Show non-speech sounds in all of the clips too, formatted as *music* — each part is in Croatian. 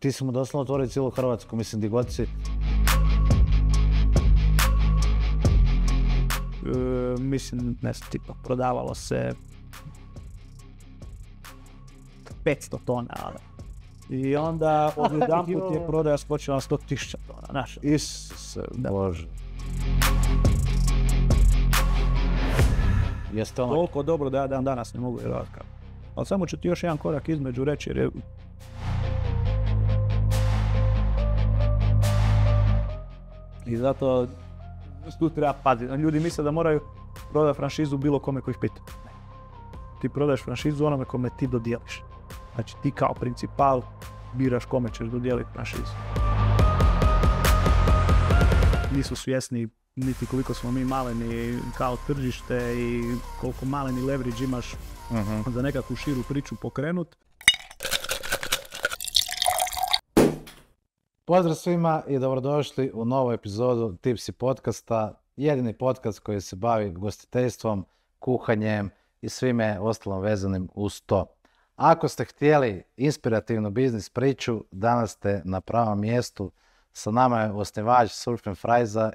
Ti smo doslovno otvorili cijelu Hrvatsku, mislim, di god si. E, mislim, ne znam, tipa, prodavalo se 500 tona, ali. I onda *laughs* odjedan put je prodaja skočila na 100.000 tona, znaš. Isuse, Bože. Jeste ono- Toliko dobro da ja dan danas ne mogu vjerovati kako. Ali samo ću ti još jedan korak između reći, jer je I zato tu treba paziti. Ljudi misle da moraju prodati franšizu bilo kome koji ih pita. Ti prodaješ franšizu onome kome ti dodijeliš. Znači ti kao principal biraš kome ćeš dodijeliti franšizu. Nisu svjesni niti koliko smo mi maleni kao tržište i koliko maleni leverage imaš mhm. za nekakvu širu priču pokrenut. Pozdrav svima i dobrodošli u novu epizodu Tipsi podcasta, jedini podcast koji se bavi gostiteljstvom, kuhanjem i svime ostalom vezanim uz to. Ako ste htjeli inspirativnu biznis priču, danas ste na pravom mjestu. Sa nama je osnivač Surf and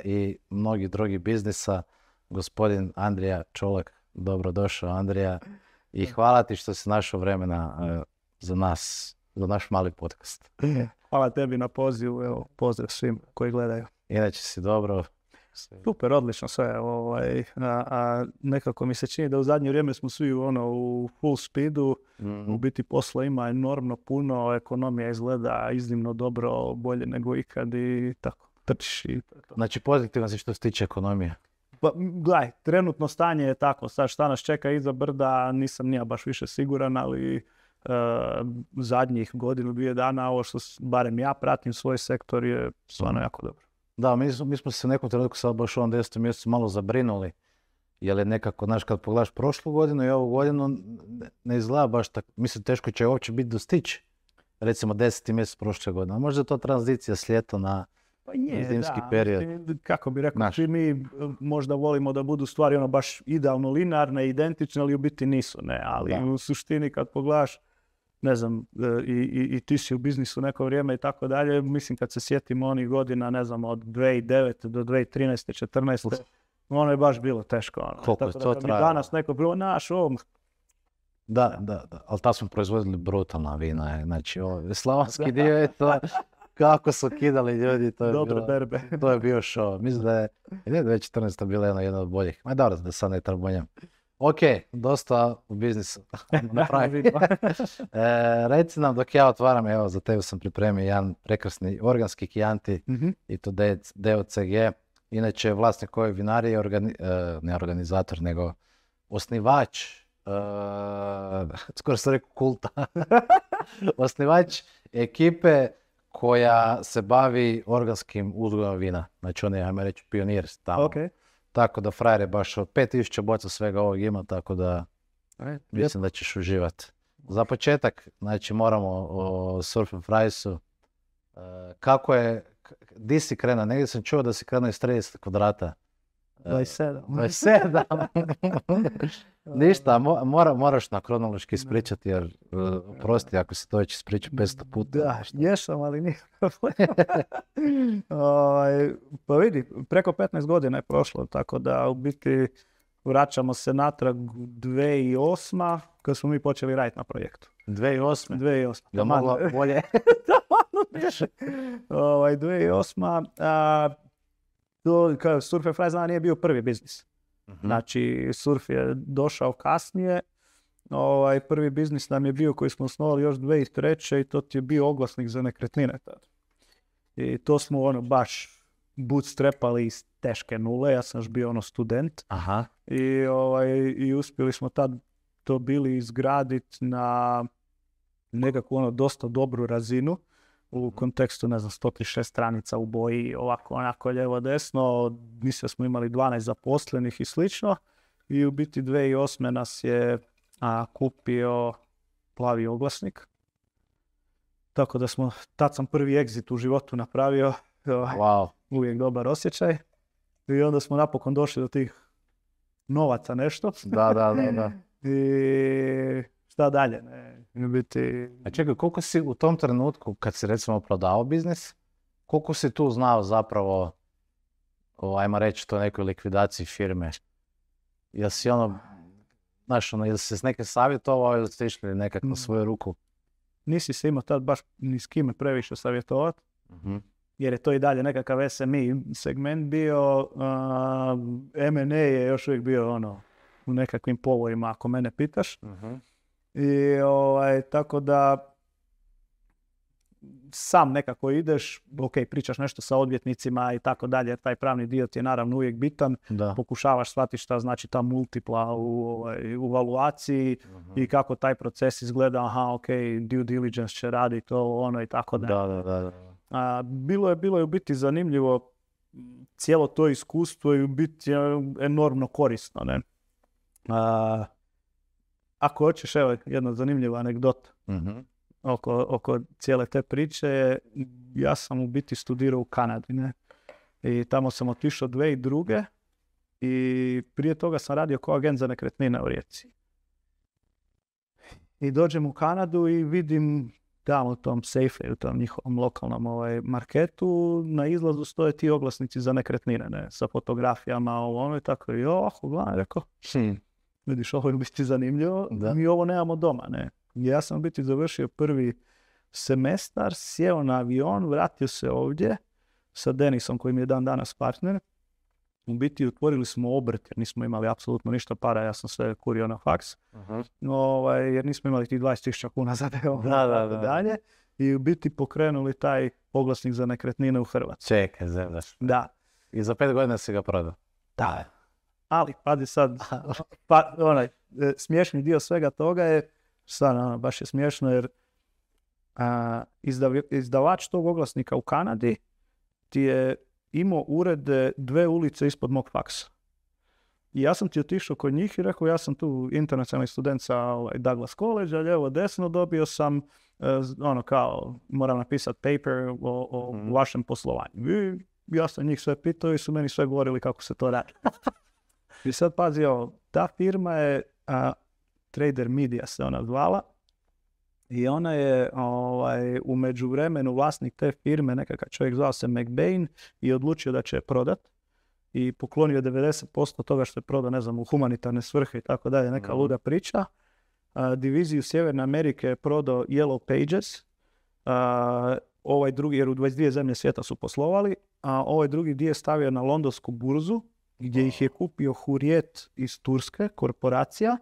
i mnogih drugih biznisa, gospodin Andrija Čolak. Dobrodošao Andrija i hvala ti što si našao vremena e, za nas, za naš mali podcast. *laughs* Hvala tebi na pozivu, evo, pozdrav svim koji gledaju. Inače si dobro. Super, odlično sve. Ovaj, a, nekako mi se čini da u zadnje vrijeme smo svi ono, u full speedu. Mhm. U biti posla ima enormno puno, ekonomija izgleda iznimno dobro, bolje nego ikad i tako. Trčiš i Znači pozitivno si što se tiče ekonomije. Pa, gledaj, trenutno stanje je tako. Sad šta nas čeka iza brda, nisam nija baš više siguran, ali Eh, zadnjih godinu, dvije dana, ovo što barem ja pratim svoj sektor je stvarno mhm. jako dobro. Da, mi, smo se nekom trenutku sad baš u ovom desetom mjesecu malo zabrinuli, jer je nekako, znaš, kad pogledaš prošlu godinu i ovu godinu, ne izgleda baš tako, mislim, teško će uopće biti dostić. recimo deseti mjesec prošle godine, možda je to tranzicija s ljeta na, pa period. Kako bi rekao, mi eh, možda volimo da budu stvari ono baš idealno linarne, identične, ali u biti nisu, ne. Ali u suštini kad pogledaš ne znam, e, i, i, i ti si u biznisu neko vrijeme i tako dalje. Mislim kad se sjetim onih godina, ne znam, od 2009. do 2013. 14. Ono je baš bilo teško. Ono. Koliko tako je to da, danas neko bilo, naš ovom. Da, da, da. Ali tad smo proizvodili brutalna vina. E, znači, ovo, slavonski *laughs* dio je to. Kako su kidali ljudi, to je Dobre berbe. To je bio šo. Mislim da je, 2014. bila jedna, jedna od boljih. Ma dobro, da sad ne trbunjam Ok, dosta u biznisu. *laughs* *laughs* *laughs* E, reci nam dok ja otvaram, evo za tebe sam pripremio jedan prekrasni organski kijanti mhm. i to DOCG. Inače vlasnik koji vinarije, organi, e, ne organizator, nego osnivač, e, skoro sam rekao kulta, osnivač ekipe koja se bavi organskim uzgojom vina. Znači on je, ajmo reći, pionir tamo. Tako da frajer je baš od 5000 boca svega ovog ima, tako da e, mislim da ćeš uživati. Za početak, znači moramo o Surf Frajsu, e, kako je, di si krenuo? Negdje sam čuo da si krenuo iz 30 kvadrata. 27. E, 27? *laughs* Ništa, ovaj, mora, moraš na kronološki ispričati jer e, prosti ako se to već ispriča 500 puta. Da, jesam, ali nije *laughs* ovaj, Pa vidi, preko 15 godina je prošlo, tako da u biti vraćamo se natrag 2008. kad smo mi počeli raditi na projektu. 2008. 2008. Da malo bolje. da malo više. Ovaj, 2008. A, to, kao, Surfer Fry zna, nije bio prvi biznis. Mhm. Znači, surf je došao kasnije. Ovaj, prvi biznis nam je bio koji smo osnovali još 2003. i to ti je bio oglasnik za nekretnine tad. I to smo ono baš bootstrapali iz teške nule. Ja sam još bio ono student. Aha. I, ovaj, I uspjeli smo tad to bili izgraditi na nekakvu ono dosta dobru razinu u kontekstu, ne znam, 136 stranica u boji, ovako, onako, ljevo, desno. Mislim da smo imali 12 zaposlenih i slično. I u biti 2008. nas je a, kupio plavi oglasnik. Tako da smo, tad sam prvi exit u životu napravio. Ovaj, wow. Uvijek dobar osjećaj. I onda smo napokon došli do tih novaca nešto. Da, da, da. da. *laughs* I šta dalje. Ne? Biti... A čekaj, koliko si u tom trenutku, kad si recimo prodao biznis, koliko si tu znao zapravo, o, ajmo reći, to nekoj likvidaciji firme? Jel si ono, znaš, ono, jel si s neke savjetovao ili ste išli nekako na mm. svoju ruku? Nisi se imao tad baš ni s kime previše savjetovat, mhm. jer je to i dalje nekakav SME segment bio, M&A je još uvijek bio ono u nekakvim povojima ako mene pitaš. Mhm. I ovaj, tako da sam nekako ideš, ok, pričaš nešto sa odvjetnicima i tako dalje, taj pravni dio ti je naravno uvijek bitan. Da. Pokušavaš shvatiti šta znači ta multipla u, ovaj, u valuaciji mhm. i kako taj proces izgleda, aha, ok, due diligence će raditi to, ono i tako dalje. Da, da, da. A, bilo, je, bilo je u biti zanimljivo cijelo to iskustvo i u biti enormno korisno, ne? A, ako hoćeš, evo jedna zanimljiva anegdota mhm. oko, cijele te priče. Ja sam u biti studirao u Kanadi, ne? I tamo sam otišao dve i druge i prije toga sam radio kao agent za nekretnine u Rijeci. I dođem u Kanadu i vidim tamo u tom safe u tom njihovom lokalnom ovaj, marketu, na izlazu stoje ti oglasnici za nekretnine, ne, sa fotografijama, ovo, ono i tako. I oh, glavno, rekao, hm vidiš, ovo je biti zanimljivo, da. mi ovo nemamo doma, ne. Ja sam biti završio prvi semestar, sjeo na avion, vratio se ovdje sa Denisom koji mi je dan danas partner. U biti otvorili smo obrt jer nismo imali apsolutno ništa para, ja sam sve kurio na faks. Mhm. Ovaj, jer nismo imali tih 20.000 kuna za deo. Dalje. I u biti pokrenuli taj oglasnik za nekretnine u Hrvatskoj. Čekaj, zemljaš. Da. I za pet godina si ga prodao. Da ali pazi sad, *laughs* pa, onaj, e, smiješni dio svega toga je, sad, ono, baš je smiješno jer izdavač tog oglasnika u Kanadi ti je imao urede dve ulice ispod mog faksa. I ja sam ti otišao kod njih i rekao, ja sam tu internacionalni student sa ovaj, Douglas College, ali evo desno dobio sam e, ono kao, moram napisati paper o, o mhm. vašem poslovanju. I ja sam njih sve pitao i su meni sve govorili kako se to radi. *laughs* I sad pazi ta firma je a, Trader Media se ona zvala i ona je ovaj, u međuvremenu vlasnik te firme, nekakav čovjek zvao se McBain i odlučio da će je prodat i poklonio 90% toga što je prodao, ne znam, u humanitarne svrhe i tako dalje, neka mhm. luda priča. diviziju Sjeverne Amerike je prodao Yellow Pages, ovaj drugi, jer u 22 zemlje svijeta su poslovali, a ovaj drugi dio je stavio na londonsku burzu gdje ih je kupio Hurijet iz Turske, korporacija,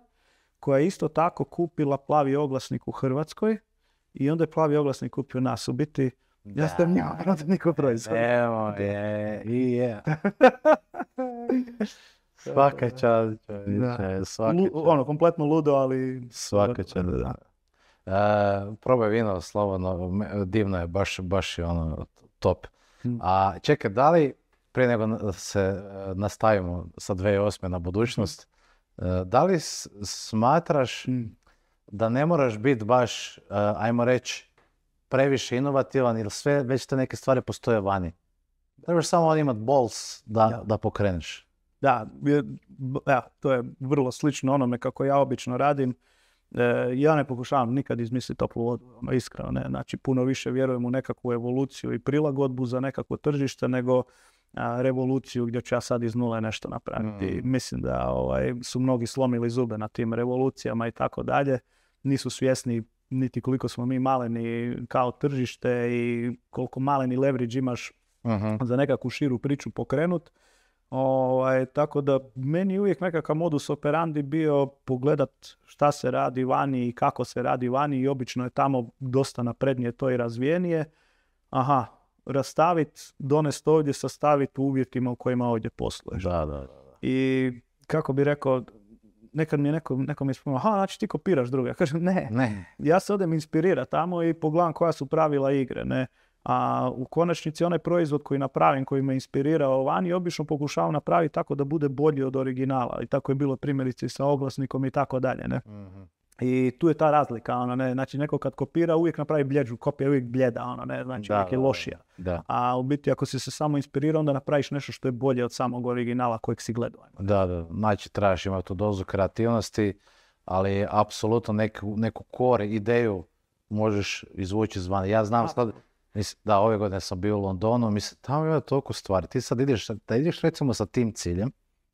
koja je isto tako kupila plavi oglasnik u Hrvatskoj i onda je plavi oglasnik kupio nas. U biti, ja sam njima Evo je, i je. *laughs* Svaka čast, Ono, kompletno ludo, ali... Svaka čast, da. E, probaj vino, slobodno, divno je, baš, baš je ono top. Hm. A čekaj, da li prije nego se e, nastavimo sa 2008. na budućnost, mhm. e, da li smatraš mm. da ne moraš biti baš, e, ajmo reći, previše inovativan ili sve već te neke stvari postoje vani? Trebaš samo imat bols da, da pokreneš. Da, to je vrlo slično onome kako ja obično radim. ja ne pokušavam nikad izmisliti toplu vodu, ono, iskreno ne. Znači, puno više vjerujem u nekakvu evoluciju i prilagodbu za nekakvo tržište nego revoluciju gdje ću ja sad iz nule nešto napraviti. Mm. Mislim da ovaj, su mnogi slomili zube na tim revolucijama i tako dalje. Nisu svjesni niti koliko smo mi maleni kao tržište i koliko maleni leverage imaš mhm. za nekakvu širu priču pokrenut. Ovaj, tako da meni uvijek nekakav modus operandi bio pogledat šta se radi vani i kako se radi vani i obično je tamo dosta naprednije to i razvijenije. Aha, rastaviti, donesti ovdje, sastaviti u uvjetima u kojima ovdje posluješ. Da, da, da. I kako bi rekao, nekad mi je neko, mi spomenuo, ha, znači ti kopiraš druge. Ja kažem, ne, ne. ja se odem inspirira tamo i pogledam koja su pravila igre. Ne? A u konačnici onaj proizvod koji napravim, koji me inspirirao vani, obično pokušavam napraviti tako da bude bolji od originala. I tako je bilo primjerice sa oglasnikom i tako dalje. Ne? Mhm. I tu je ta razlika, ono, ne, znači neko kad kopira uvijek napravi bljeđu, kopija uvijek bljeda, ono, ne, znači da, je lošija. A u biti ako si se samo inspirirao, onda napraviš nešto što je bolje od samog originala kojeg si gledao. Da, da, znači trebaš imati tu dozu kreativnosti, ali apsolutno neku, neku core ideju možeš izvući izvan. Ja znam sad, mislim, da ove godine sam bio u Londonu, mislim, tamo ima toliko stvari. Ti sad ideš, da ideš recimo sa tim ciljem,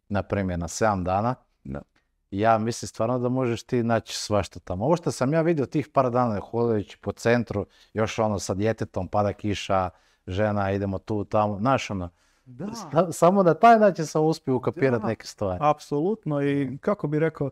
na primjer na 7 dana, ja mislim stvarno da možeš ti naći svašta tamo. Ovo što sam ja vidio tih par dana hodajući po centru, još ono sa djetetom, pada kiša, žena, idemo tu, tamo, znaš ono. Da. Samo na taj način sam uspio ukapirati neke stvari. Apsolutno i kako bi rekao,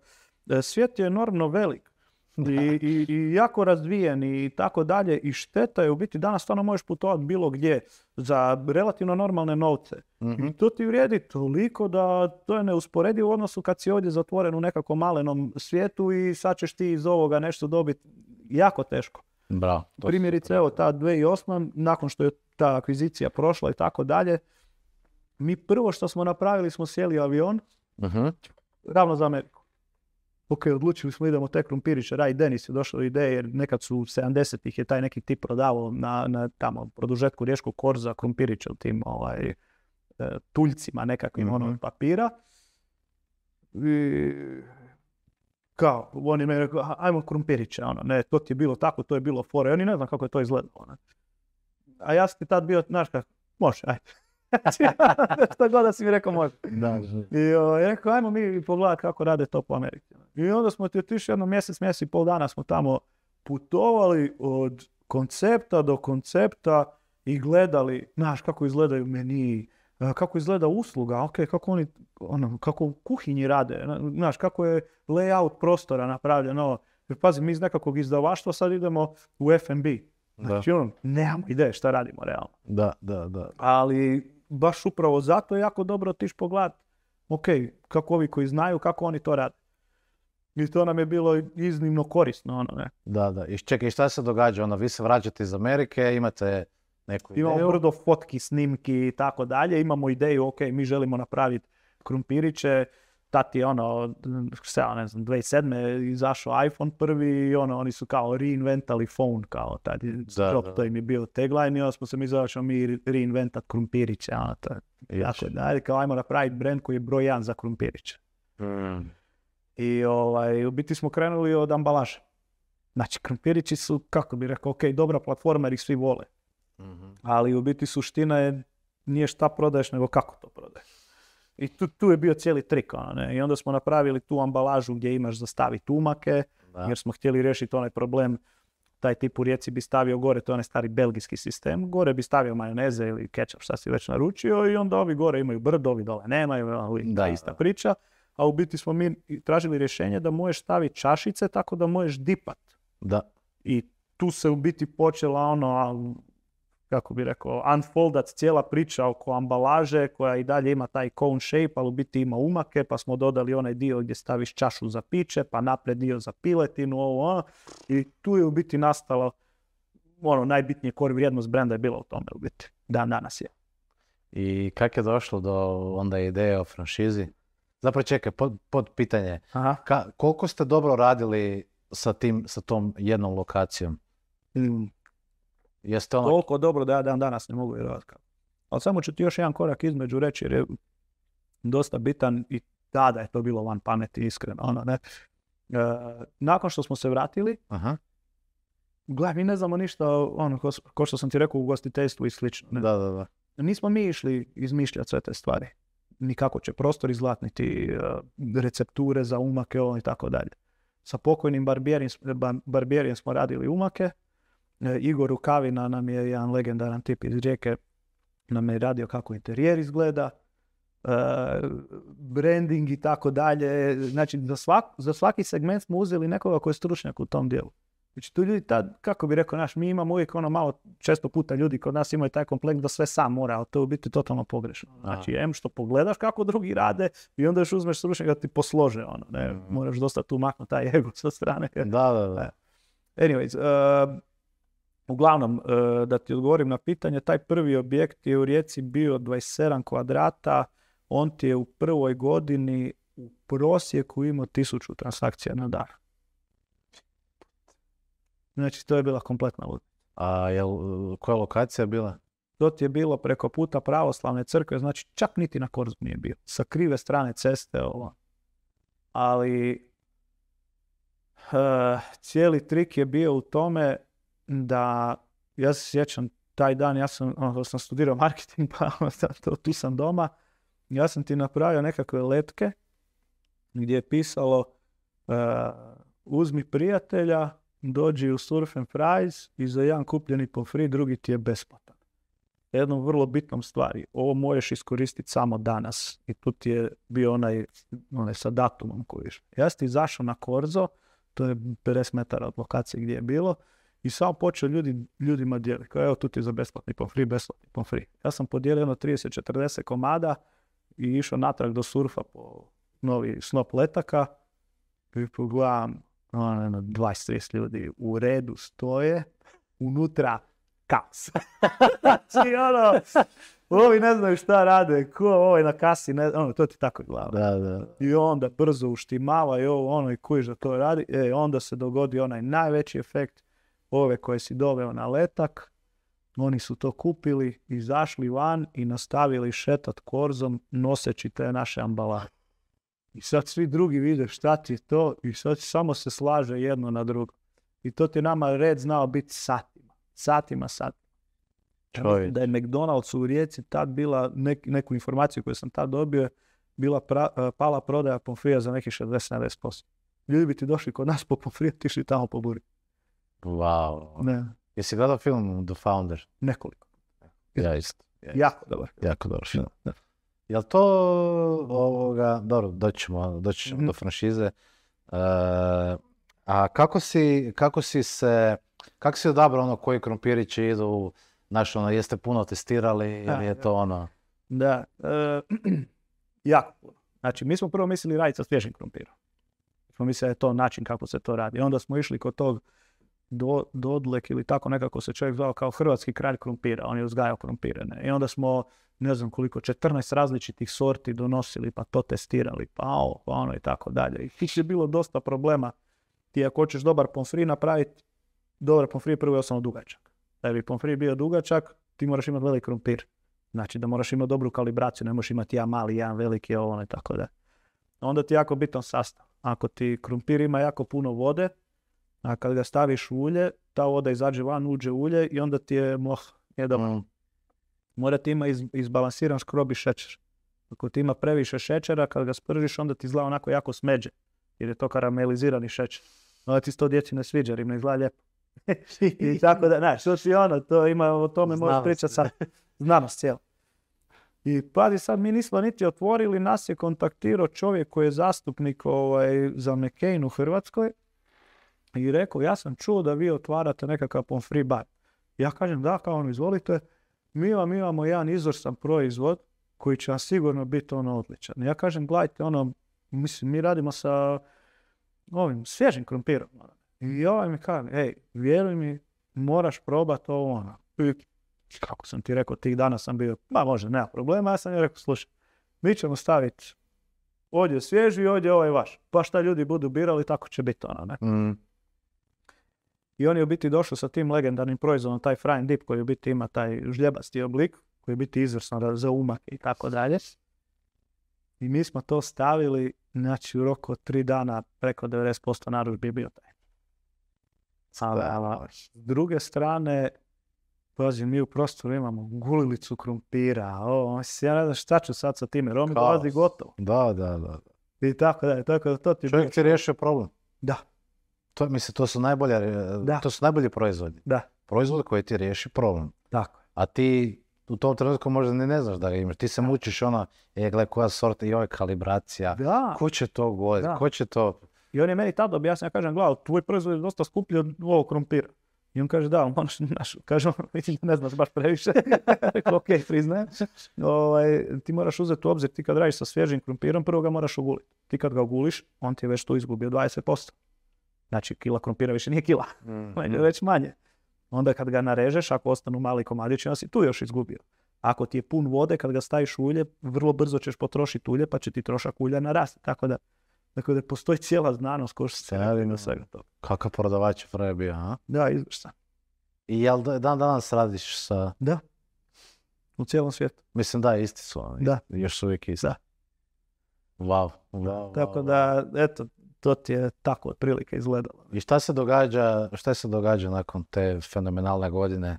e, svijet je enormno velik. *laughs* I, i, jako razvijen i tako dalje. I šteta je, u biti danas stvarno možeš putovati bilo gdje za relativno normalne novce. mm I mhm. to ti vrijedi toliko da to je neusporedivo u odnosu kad si ovdje zatvoren u nekakvom malenom svijetu i sad ćeš ti iz ovoga nešto dobiti jako teško. Bravo. Primjerice, evo, ta 2008. nakon što je ta akvizicija prošla i tako dalje, mi prvo što smo napravili smo sjeli avion, uh-huh. ravno za me ok, odlučili smo idemo te krumpiriće, Raj Denis je došao ideje, jer nekad su 70-ih je taj neki tip prodavao na, na tamo produžetku Riječkog korza krumpiriće u tim ovaj, e, tuljcima nekakvim mm papira. I kao, oni je rekao, ajmo krumpiriće, ono, ne, to ti je bilo tako, to je bilo fora, oni ne znam kako je to izgledalo. Ono. A ja sam ti tad bio, znaš kako, može, ajde. *laughs* Znači, ono, šta god da si mi rekao može. Da, I je rekao, ajmo mi pogledati kako rade to po Americi. I onda smo ti otišli jedno mjesec, mjesec i pol dana smo tamo putovali od koncepta do koncepta i gledali, znaš, kako izgledaju meni, kako izgleda usluga, ok, kako oni, ono, kako u kuhinji rade, znaš, kako je layout prostora napravljen, ono, Jer pazi, mi iz nekakvog izdavaštva sad idemo u F&B. Znači, da. ono, nemamo ideje šta radimo realno. Da, da, da. Ali baš upravo zato je jako dobro otiš pogled. Ok, kako ovi koji znaju, kako oni to rade. I to nam je bilo iznimno korisno. Ono, ne. Da, da. I čekaj, šta se događa? Ono, vi se vraćate iz Amerike, imate neku ideju. Imamo brdo fotki, snimki i tako dalje. Imamo ideju, ok, mi želimo napraviti krumpiriće šta ti ono, se ne znam, 2007. izašao iPhone prvi i ono, oni su kao reinventali phone kao tad. Drop, to im je bio tagline i onda smo se mi zove mi reinventat krumpiriće, ono, to tako da Kao ajmo napraviti brand koji je broj jedan za krumpiriće. Hmm. I ovaj, u biti smo krenuli od ambalaže. Znači, krumpirići su, kako bi rekao, ok, dobra platforma jer ih svi vole. Mhm. Ali u biti suština je nije šta prodaješ, nego kako to prodaješ. I tu, tu je bio cijeli trik, ono, ne? I onda smo napravili tu ambalažu gdje imaš za staviti umake, da. jer smo htjeli riješiti onaj problem taj tip u Rijeci bi stavio gore, to je onaj stari belgijski sistem, gore bi stavio majoneze ili kečap, šta si već naručio i onda ovi gore imaju brdo, ovi dole nemaju, ali da, ista da. priča. A u biti smo mi tražili rješenje da možeš staviti čašice tako da možeš dipat. Da. I tu se u biti počela ono kako bi rekao, unfoldat cijela priča oko ambalaže koja i dalje ima taj cone shape, ali u biti ima umake, pa smo dodali onaj dio gdje staviš čašu za piće, pa napred dio za piletinu, ovo, ono. I tu je u biti nastala ono, najbitnije core vrijednost brenda je bila u tome u biti, dan danas je. I kak je došlo do onda ideje o franšizi? Zapravo čekaj, pod, pitanje, koliko ste dobro radili sa, tim, sa tom jednom lokacijom? Mm, Jeste Toliko dobro da ja dan danas ne mogu vjerovati Ali samo ću ti još jedan korak između reći jer je dosta bitan i tada je to bilo van pameti, iskreno. Ono, ne. E, nakon što smo se vratili, Aha. Gle, mi ne znamo ništa, ono, ko, što sam ti rekao, u gostiteljstvu i slično. Da, da, da. Nismo mi išli izmišljati sve te stvari. Nikako će prostor izlatniti, e, recepture za umake, ono i tako dalje. Sa pokojnim barbijerim, barbijerim smo radili umake, E, Igor Rukavina nam je jedan legendaran tip iz Rijeke, nam je radio kako interijer izgleda, e, branding i tako dalje. Znači, za, za svaki segment smo uzeli nekoga koji je stručnjak u tom dijelu. Znači, tu ljudi tad, kako bi rekao, naš, mi imamo uvijek ono malo, često puta ljudi kod nas imaju taj komplekt da sve sam mora, ali to je u biti totalno pogrešno. Znači, em što pogledaš kako drugi rade i onda još uzmeš stručnjaka da ti poslože ono, ne, mhm. moraš dosta tu maknuti taj ego sa strane. Da, da, da. E, anyways, Uglavnom, e, da ti odgovorim na pitanje, taj prvi objekt je u Rijeci bio 27 kvadrata, on ti je u prvoj godini u prosjeku imao tisuću transakcija na dan. Znači, to je bila kompletna luda. A jel, koja lokacija bila? To ti je bilo preko puta pravoslavne crkve, znači čak niti na korzu nije bio. Sa krive strane ceste, ovo. Ali, e, cijeli trik je bio u tome da ja se sjećam taj dan, ja sam, ono, sam studirao marketing, *laughs* pa ono, to, tu sam doma, ja sam ti napravio nekakve letke gdje je pisalo uh, uzmi prijatelja, dođi u Surf and Fries i za jedan kupljeni po free, drugi ti je besplatan. Jednom vrlo bitnom stvari, ovo možeš iskoristiti samo danas i tu ti je bio onaj, onaj sa datumom kojiš. Ja sam ti izašao na Korzo, to je 50 metara od lokacije gdje je bilo, i samo počeo ljudi, ljudima dijeliti. Kao evo tu ti za besplatni pomfri, besplatni pomfri. Ja sam podijelio jedno 30-40 komada i išao natrag do surfa po novi snop letaka. I pogledam, ono, 20-30 ljudi u redu stoje, unutra kaos. *laughs* znači, ono, ovi ne znaju šta rade, ko ovaj na kasi, ono, to ti tako glava. Da, da. I onda brzo uštimava i ovo ono i koji to radi, e, onda se dogodi onaj najveći efekt, ove koje si doveo na letak, oni su to kupili, izašli van i nastavili šetat korzom noseći te naše ambalaže. I sad svi drugi vide šta ti je to i sad samo se slaže jedno na drugo. I to ti nama red znao biti satima. Satima, satima. Da je McDonald's u Rijeci tad bila, neku informaciju koju sam tad dobio, bila e, pala prodaja pomfrija za nekih 60-70%. Ljudi bi ti došli kod nas po pomfrija, ti tamo po Wow. Ne. Jesi gledao film The Founder? Nekoliko. Ja isto. jako dobar. Jako dobar film. Jel to ovoga, dobro, doćemo, mhm. do franšize. Eh, a kako si, kako se, kako si odabrao ono koji krompirići idu, znaš ono, jeste puno testirali ili je to ono? Da, uh, *clears throat* jako puno. Znači, mi smo prvo mislili raditi sa svježim krompirom. Smo mislili da je to način kako se to radi. Onda smo išli kod tog do, Dodlek ili tako nekako se čovjek zvao kao hrvatski kralj krumpira, on je uzgajao ne. I onda smo, ne znam koliko, 14 različitih sorti donosili, pa to testirali, pa ovo, pa ono i tako dalje. I ti je bilo dosta problema. Ti ako hoćeš dobar pomfri napraviti, dobar pomfri prvo je osnovno dugačak. Da bi pomfri bio dugačak, ti moraš imati velik krumpir. Znači da moraš imati dobru kalibraciju, ne možeš imati ja mali, jedan veliki, ovo, ono i tako da. Onda ti je jako bitan sastav. Ako ti krumpir ima jako puno vode, a kad ga staviš u ulje, ta voda izađe van, uđe ulje i onda ti je moh, jedan. Mm. Mora ti ima iz, izbalansiran skrob i šećer. Ako ti ima previše šećera, kad ga spržiš, onda ti zla onako jako smeđe. Jer je to karamelizirani šećer. Onda ti se to djeci ne sviđa, jer im ne izgleda lijepo. *laughs* I tako da, znaš, što ono, to ima, o tome možeš pričati sad. Znanost cijelo. I pazi sad, mi nismo niti otvorili, nas je kontaktirao čovjek koji je zastupnik ovaj, za McCain u Hrvatskoj i rekao, ja sam čuo da vi otvarate nekakav pomfri bar. Ja kažem, da, kao ono, izvolite, mi vam imamo jedan izvrstan proizvod koji će vam sigurno biti ono odličan. Ja kažem, gledajte, ono, mislim, mi radimo sa ovim svježim krumpirom. Ono. I ovaj mi kaže, ej, vjeruj mi, moraš probati ovo ono. kako sam ti rekao, tih dana sam bio, ma može, nema problema. Ja sam joj rekao, slušaj, mi ćemo staviti ovdje svježi i ovdje ovaj vaš. Pa šta ljudi budu birali, tako će biti ono, ne? Mm. I on je u biti došao sa tim legendarnim proizvodom, taj frying dip koji u biti ima taj žljebasti oblik, koji je biti izvrsno za umak i tako dalje. I mi smo to stavili, znači u roku od tri dana preko 90% naružbi bi bio taj. s druge strane, pazi, mi u prostoru imamo gulilicu krumpira, o, ja ne znam šta ću sad sa time, Romi dolazi gotovo. Da, da, da. I tako dalje, tako da to ti... Čovjek ti riješio problem. Da, to, mislim, to su, najbolje, da. to su najbolji proizvodi. Da. Proizvod koji ti riješi problem. Tako. A ti u tom trenutku možda ni ne znaš da ga imaš. Ti se mučiš ono, e gle koja sorta i kalibracija. Da. Ko će to goditi? Ko će to... I on je meni tada objasnio, ja kažem, gledaj, tvoj proizvod je dosta skuplji od ovog krompira. I on kaže, da, on, naš, kaže, ono, ne znaš baš previše. *laughs* Rekao, ok, priznajem. Ovaj, ti moraš uzeti u obzir, ti kad radiš sa svježim krumpirom, prvo ga moraš oguliti. Ti kad ga oguliš, on ti je već tu izgubio 20%. Znači, kila krompira više nije kila, mm *laughs* već manje. Onda kad ga narežeš, ako ostanu mali komadići, onda si tu još izgubio. Ako ti je pun vode, kad ga staviš u ulje, vrlo brzo ćeš potrošiti ulje, pa će ti trošak ulja narasti. Tako da, tako da postoji cijela znanost koja što se radi na svega toga. Kakav prodavač pre bio, a? Da, sam. I jel dan danas radiš sa... Da. U cijelom svijetu. Mislim da, isti su oni. Da. Još su uvijek isti. Da. Wow. Tako da, eto, to ti je tako otprilike izgledalo. I šta se događa, šta se događa nakon te fenomenalne godine?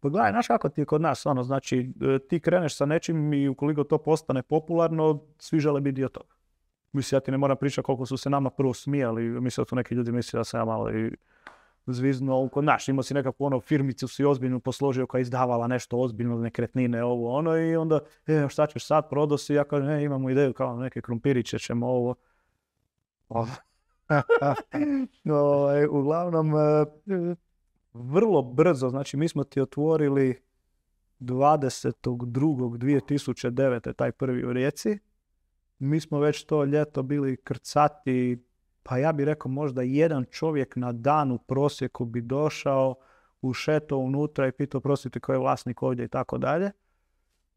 Pa gledaj, znaš kako ti je kod nas, ono, znači e, ti kreneš sa nečim i ukoliko to postane popularno, svi žele biti dio toga. Mislim, ja ti ne moram pričati koliko su se nama prvo smijali, mislim da su neki ljudi mislili da sam ja malo i zvizno, ali kod naš, imao si nekakvu ono firmicu si ozbiljnu posložio koja je izdavala nešto ozbiljno, nekretnine, ovo ono i onda, e, šta ćeš sad, prodao si, ja kažem, e, imamo ideju kao neke krumpiriće ćemo ovo no, *laughs* ovaj, uglavnom, e, vrlo brzo, znači mi smo ti otvorili 22.2009. taj prvi u Rijeci. Mi smo već to ljeto bili krcati, pa ja bih rekao možda jedan čovjek na dan u prosjeku bi došao, ušetao unutra i pitao prosite koji je vlasnik ovdje i tako dalje.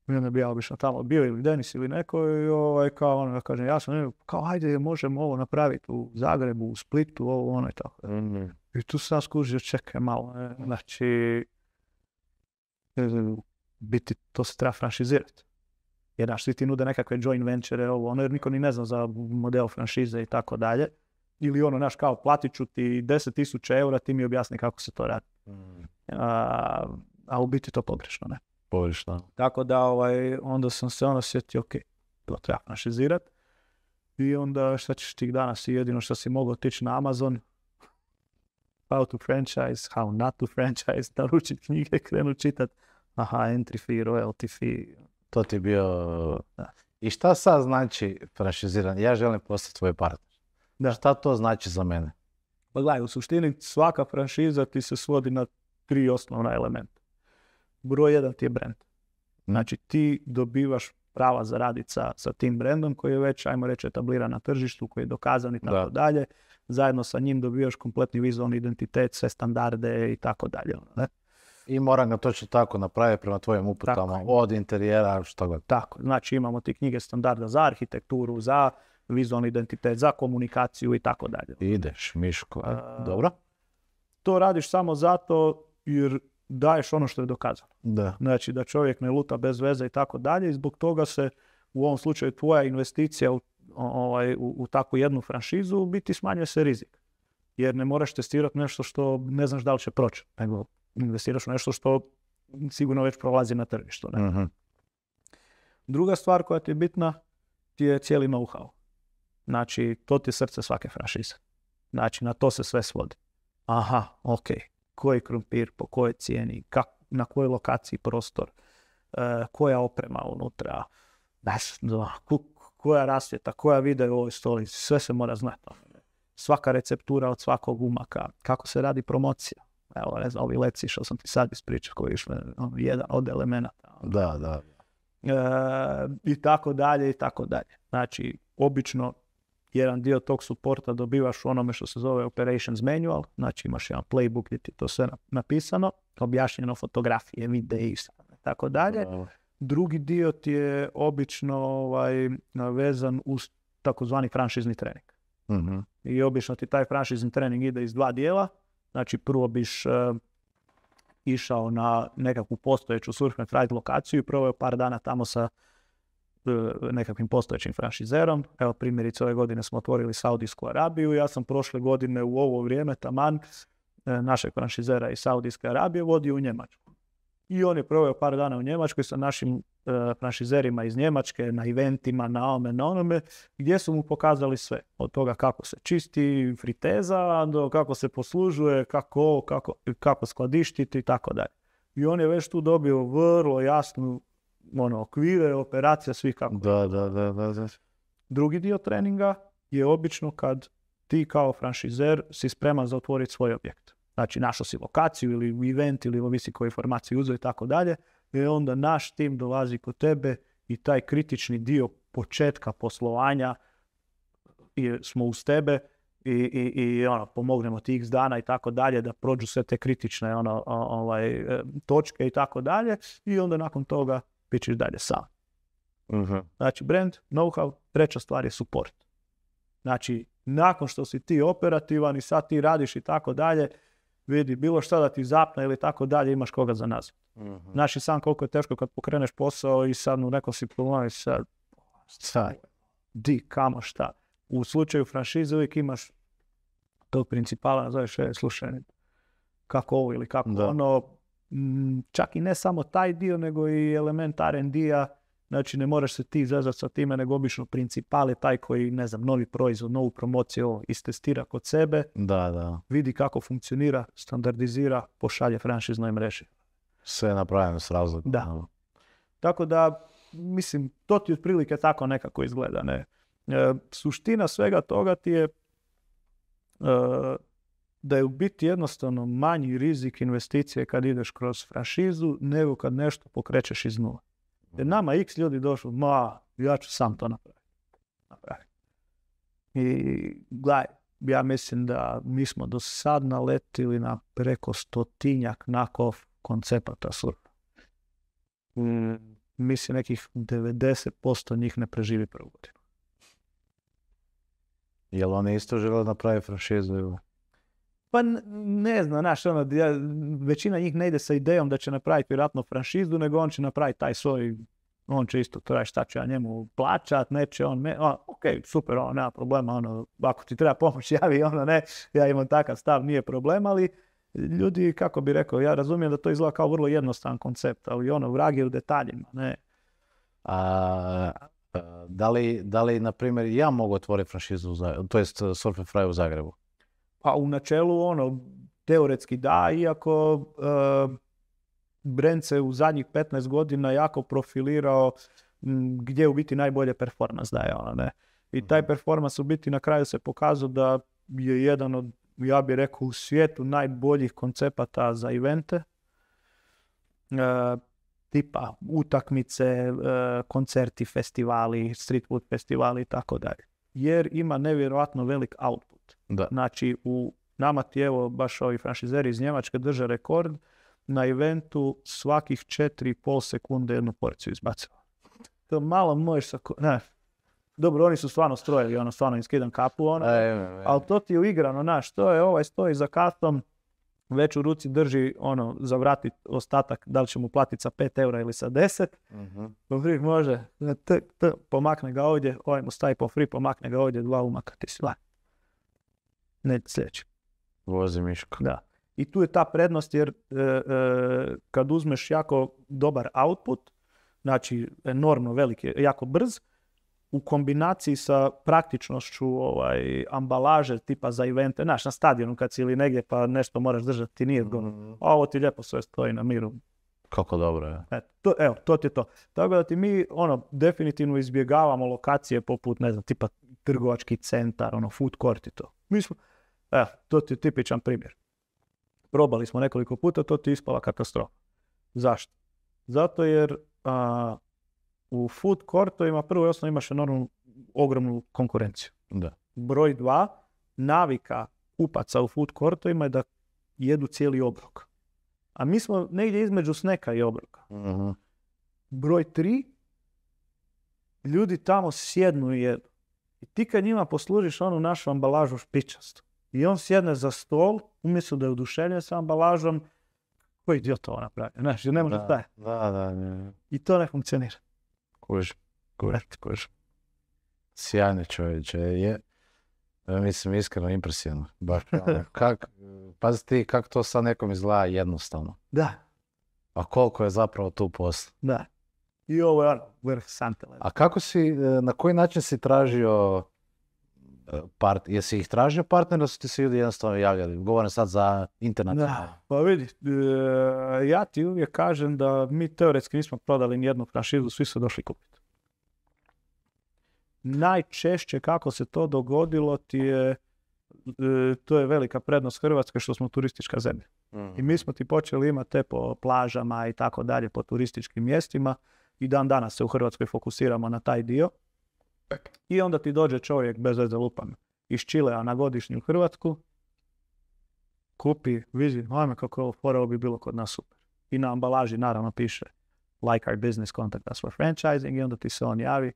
I onda bi ja obično tamo bio ili Denis ili neko i ovaj, kao ono, ja kažem, ja sam, kao ajde možemo ovo napraviti u Zagrebu, u Splitu, ovo ono i tako. Mhm. I tu sam skužio, čekaj malo, ne? znači, e, biti to se treba franšizirati. Jer naš svi ti nude nekakve joint venture, ovo ono, jer niko ni ne zna za model franšize i tako dalje. Ili ono, naš kao, platit ću ti 10.000 eura, ti mi objasni kako se to radi. mm A, a u biti to pogrešno, ne. Tako da ovaj, onda sam se ono sjetio, ok, to treba franšizirat. I onda šta ćeš ti danas? I jedino što si mogao otići na Amazon, how to franchise, how not to franchise, *laughs* naručit knjige, krenu čitat. Aha, entry fee, royalty fee. To ti bio... Da. I šta sad znači franšiziran? Ja želim postati tvoj partner. Da. Šta to znači za mene? Pa gledaj, u suštini svaka franšiza ti se svodi na tri osnovna elementa broj jedan ti je brand. Znači ti dobivaš prava za radit sa, tim brendom koji je već, ajmo reći, etabliran na tržištu, koji je dokazan i tako dalje. Zajedno sa njim dobivaš kompletni vizualni identitet, sve standarde i tako dalje. Ono, ne? I moram ga točno tako napraviti prema tvojim uputama, od interijera, što god. Tako, znači imamo ti knjige standarda za arhitekturu, za vizualni identitet, za komunikaciju i tako dalje. Ideš, Miško. E, dobro. To radiš samo zato jer daješ ono što je dokazano. Da. Znači da čovjek ne luta bez veze i tako dalje i zbog toga se u ovom slučaju tvoja investicija u, ovaj, u, u takvu jednu franšizu biti smanjuje se rizik. Jer ne moraš testirati nešto što ne znaš da li će proći, nego investiraš u nešto što sigurno već prolazi na tržištu. Mhm. Druga stvar koja ti je bitna ti je cijeli know-how. Znači, to ti je srce svake franšize. Znači, na to se sve svodi. Aha, ok, koji krumpir, po kojoj cijeni, na kojoj lokaciji prostor, e, koja oprema unutra, ono, koja rasvjeta, koja vide u ovoj stolici, sve se mora znati. Ono. Svaka receptura od svakog umaka, kako se radi promocija. Evo, ne znam, ovi leci što sam ti sad ispričao, koji je ono, jedan od elemenata. Da, da. E, I tako dalje, i tako dalje. Znači, obično jedan dio tog suporta dobivaš u onome što se zove operations manual, znači imaš jedan playbook gdje ti je to sve napisano, objašnjeno fotografije, videi i tako dalje. Drugi dio ti je obično ovaj, vezan uz takozvani franšizni trening. Mhm. I obično ti taj franšizni trening ide iz dva dijela. Znači prvo biš e, išao na nekakvu postojeću and ride lokaciju i je par dana tamo sa E, nekakvim postojećim franšizerom. Evo primjerice ove godine smo otvorili Saudijsku Arabiju. Ja sam prošle godine u ovo vrijeme taman e, našeg franšizera iz Saudijske Arabije vodio u Njemačku. I on je proveo par dana u Njemačkoj sa našim e, franšizerima iz Njemačke, na eventima, na ome, na onome, gdje su mu pokazali sve. Od toga kako se čisti friteza, do kako se poslužuje, kako, kako, kako skladištiti i tako dalje. I on je već tu dobio vrlo jasnu ono, okvire, operacija, svih kako. Da, da, da, da, Drugi dio treninga je obično kad ti kao franšizer si spreman za otvoriti svoj objekt. Znači, našao si lokaciju ili event ili ovisi koje informaciju uzeo i tako dalje. I e onda naš tim dolazi kod tebe i taj kritični dio početka poslovanja smo uz tebe i, i, i ono, pomognemo ti x dana i tako dalje da prođu sve te kritične ono, ovaj, e, točke i tako dalje i onda nakon toga bit ćeš dalje sam. uh Znači, brand, know-how, treća stvar je support. Znači, nakon što si ti operativan i sad ti radiš i tako dalje, vidi bilo šta da ti zapne ili tako dalje, imaš koga za nazvat. Uh-huh. Mhm. Znači, sam koliko je teško kad pokreneš posao i sad u nekom si i sad, di, kamo, šta. U slučaju franšize uvijek imaš tog principala, nazoveš, e, slušaj, kako ovo ili kako da. ono, čak i ne samo taj dio, nego i element R&D-a, znači ne moraš se ti zazvati sa time, nego obično principal je taj koji, ne znam, novi proizvod, novu promociju istestira kod sebe, da, da. vidi kako funkcionira, standardizira, pošalje franšiznoj mreži. Sve je s razlogom. Da. Tako da, mislim, to ti otprilike tako nekako izgleda. Ne? E, suština svega toga ti je e, da je u biti jednostavno manji rizik investicije kad ideš kroz franšizu nego kad nešto pokrećeš iz nula. Jer mhm. nama x ljudi došlo, ma, ja ću sam to napraviti. I gledaj, ja mislim da mi smo do sad naletili na preko stotinjak nakov koncepata surpa. Mhm. Mislim nekih 90% njih ne preživi prvu godinu. Jel oni isto žele napraviti franšizu? Pa ne znam, znaš, ono, većina njih ne ide sa idejom da će napraviti vjerojatno franšizu, nego on će napraviti taj svoj, on će isto traži šta ću ja njemu plaćat, neće on me, ok, super, ono, nema problema, ono, ako ti treba pomoć, *laughs* javi, ono, ne, ja imam takav stav, nije problem, ali ljudi, kako bi rekao, ja razumijem da to izgleda kao vrlo jednostavan koncept, ali ono, vrag je u detaljima, ne. A, da li, na primjer, ja mogu otvoriti franšizu, to jest Surfer Fry u Zagrebu? Pa u načelu ono, teoretski da, iako e, Brend se u zadnjih 15 godina jako profilirao gdje u biti najbolje performans daje ono ne. I taj mhm. performans u biti na kraju se pokazao da je jedan od, ja bih rekao, u svijetu najboljih koncepata za evente. E, tipa utakmice, e, koncerti, festivali, street food festivali i tako dalje. Jer ima nevjerojatno velik output. Da. Znači, u nama ti evo, baš ovi franšizeri iz Njemačke drže rekord, na eventu svakih pol sekunde jednu porciju izbacila. *laughs* To malo možeš sa... Ne. Dobro, oni su stvarno strojili, ono, stvarno im skidam kapu, ono, ali to ti je uigrano, naš, to je ovaj stoji za katom, već u ruci drži ono za vratit ostatak, da li će mu platiti sa 5 eura ili sa 10. Mhm. Po može, pomakne ga ovdje, ovaj mu stavi po free, pomakne ga ovdje, dva umaka ti ne, sljedeći. Vozi miško. Da. I tu je ta prednost jer e, e, kad uzmeš jako dobar output, znači enormno velik jako brz, u kombinaciji sa praktičnošću ovaj, ambalaže tipa za evente, znaš, na stadionu kad si ili negdje pa nešto moraš držati, ti nije mhm. A ovo ti lijepo sve stoji na miru. Kako dobro je. to, evo, to ti je to. Tako da ti mi, ono, definitivno izbjegavamo lokacije poput, ne znam, tipa trgovački centar, ono, food court i to. Mi Evo, to ti je tipičan primjer. Probali smo nekoliko puta, to ti je ispala katastrofa. Zašto? Zato jer a, u food courtovima prvo i osnovno imaš enormnu, ogromnu konkurenciju. Da. Broj dva, navika kupaca u food courtovima je da jedu cijeli obrok. A mi smo negdje između sneka i obroka. Mhm. Broj tri, ljudi tamo sjednu i jedu. I ti kad njima poslužiš onu našu ambalažu špičastu, i on sjedne za stol, umjesto da je oduševljen sa ambalažom, koji dio to napravi? Znaš, ne može da, da, da, I to ne funkcionira. Kuž, kuž, kuž. čovječe. Je, e, e, mislim, iskreno impresivno. Baš, ono, *laughs* kak, pazi ti kako to sad nekom izgleda jednostavno. Da. A koliko je zapravo tu posla. Da. I ovo je ono, vrh santele. A kako si, e, na koji način si tražio part, jesi ih tražio partnernosti su ti se ljudi jednostavno javljali? Govorim sad za da Pa vidi, e, ja ti uvijek kažem da mi teoretski nismo prodali nijednu franšizu, svi su došli kupiti. Najčešće kako se to dogodilo ti je, e, to je velika prednost Hrvatske što smo turistička zemlja. I mi mhm. smo ti počeli imati te po plažama i tako dalje, po turističkim mjestima i dan danas se u Hrvatskoj fokusiramo na taj dio i onda ti dođe čovjek bez veze lupan iz Čilea na godišnju Hrvatsku, kupi, vizi ajme kako je ovo bi bilo kod nas super. I na ambalaži naravno piše like our business contact us for franchising i onda ti se on javi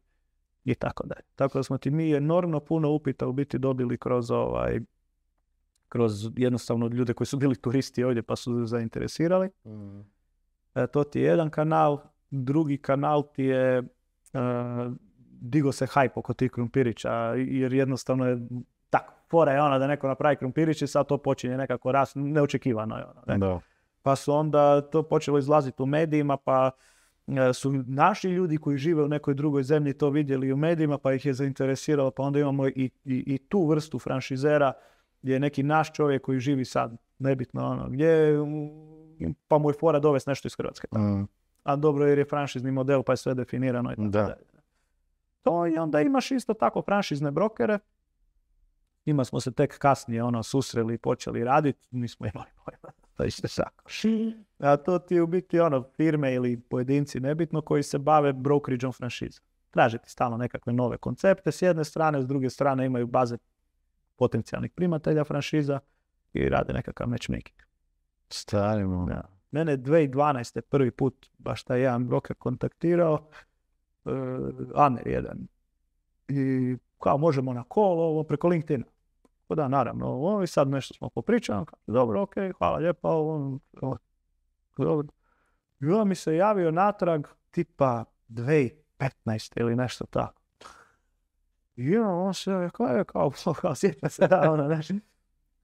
i tako dalje. Tako da smo ti mi enormno puno upita u biti dobili kroz ovaj kroz jednostavno ljude koji su bili turisti ovdje pa su zainteresirali. Mm. E, to ti je jedan kanal. Drugi kanal ti je e, digo se hype oko tih krumpirića, jer jednostavno je tako, fora je ona da neko napravi krumpirić i sad to počinje nekako rast, neočekivano je ono, Pa su onda to počelo izlaziti u medijima, pa e, su naši ljudi koji žive u nekoj drugoj zemlji to vidjeli u medijima, pa ih je zainteresiralo, pa onda imamo i, tu vrstu franšizera gdje je neki naš čovjek koji živi sad, nebitno ono, gdje, mm, pa mu je fora dovesti nešto iz Hrvatske. Mm. A dobro jer je franšizni model pa je sve definirano i tako da to i onda imaš isto tako franšizne brokere. Ima smo se tek kasnije ono susreli i počeli raditi, nismo imali pojma *laughs* to A to ti je u biti ono firme ili pojedinci nebitno koji se bave brokeriđom franšiza. ti stalno nekakve nove koncepte s jedne strane, s druge strane imaju baze potencijalnih primatelja franšiza i rade nekakav matchmaking. mu. Ja. Mene 2012. prvi put baš taj jedan broker kontaktirao Eh, Aner jedan. I kao možemo na kolo ovo preko LinkedIna. Pa da, naravno, ovo i sad nešto smo popričali. Dobro, ok, hvala lijepa. I on mi se javio natrag tipa 2015. ili nešto tako. I on, se kao je, kao, kao se da, ono, nešto.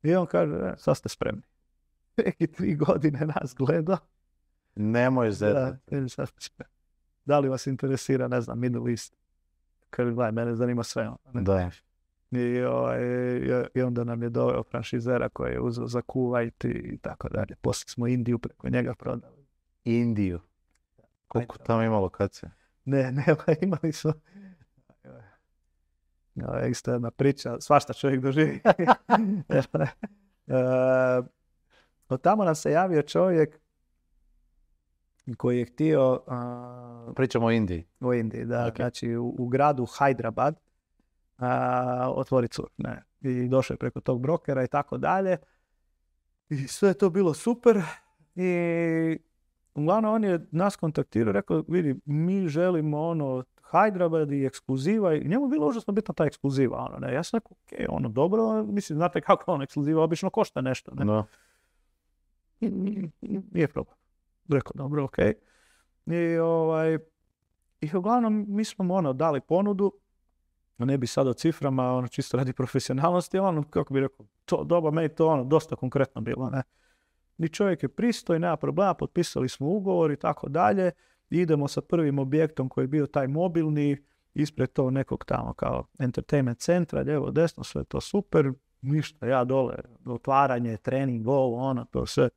I on kaže, e, sad ste spremni. *laughs* Neki tri godine nas gleda. Nemoj zezati. Da, sad ste spremni da li vas interesira, ne znam, Middle East. Kaže, gledaj, mene zanima sve. Ono, ne? Da. Ovaj, I, I onda nam je doveo franšizera koji je uzeo za Kuwait i tako dalje. Poslije smo Indiju preko njega prodali. Indiju? Koliko tamo ovaj. ima lokacija? Ne, *laughs* ne, imali su jedna priča, svašta čovjek doživi. *laughs* *laughs* E, e, od tamo nam se javio čovjek koji je htio... Pričamo o Indiji. O Indiji, da. Znači u, gradu Hyderabad uh, otvori cur. Ne. I došao je preko tog brokera i tako dalje. I sve je to bilo super. I uglavnom on je nas kontaktirao, rekao, vidi, mi želimo ono Hyderabad i ekskluziva i njemu je bilo užasno bitna ta ekskluziva. Ono, ne. Ja sam rekao, ok, ono, dobro, mislim, znate kako on ekskluziva obično košta nešto. Ne? No. I, nije problem. Rekao, dobro, ok. I, ovaj, I uglavnom mi smo ono, dali ponudu, ne bi sad o ciframa, ono, čisto radi profesionalnosti, ono, kako bi rekao, to doba meni to ono, dosta konkretno bilo, ne. ni čovjek je pristoj, nema problema, potpisali smo ugovor i tako dalje, idemo sa prvim objektom koji je bio taj mobilni, ispred tog nekog tamo kao entertainment centra, lijevo, desno, sve to super, ništa, ja dole, otvaranje, trening, ovo, ono, to sve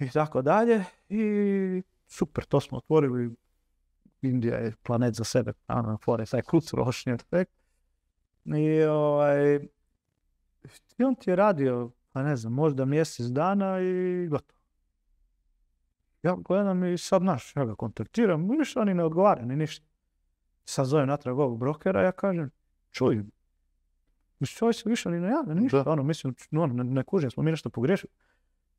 i tako dalje. I super, to smo otvorili. Indija je planet za sebe, naravno, fore, taj kulturošnji I ovaj, i on ti je radio, pa ne znam, možda mjesec dana i gotovo. Ja gledam i sad, naš, ja ga kontaktiram, ništa oni ne odgovara, ni ništa. Sad zovem natrag ovog brokera, ja kažem, čuj, čovjek se više ni ne javlja, ništa, ono, mislim, ono, ne, kužim, smo mi nešto pogriješili.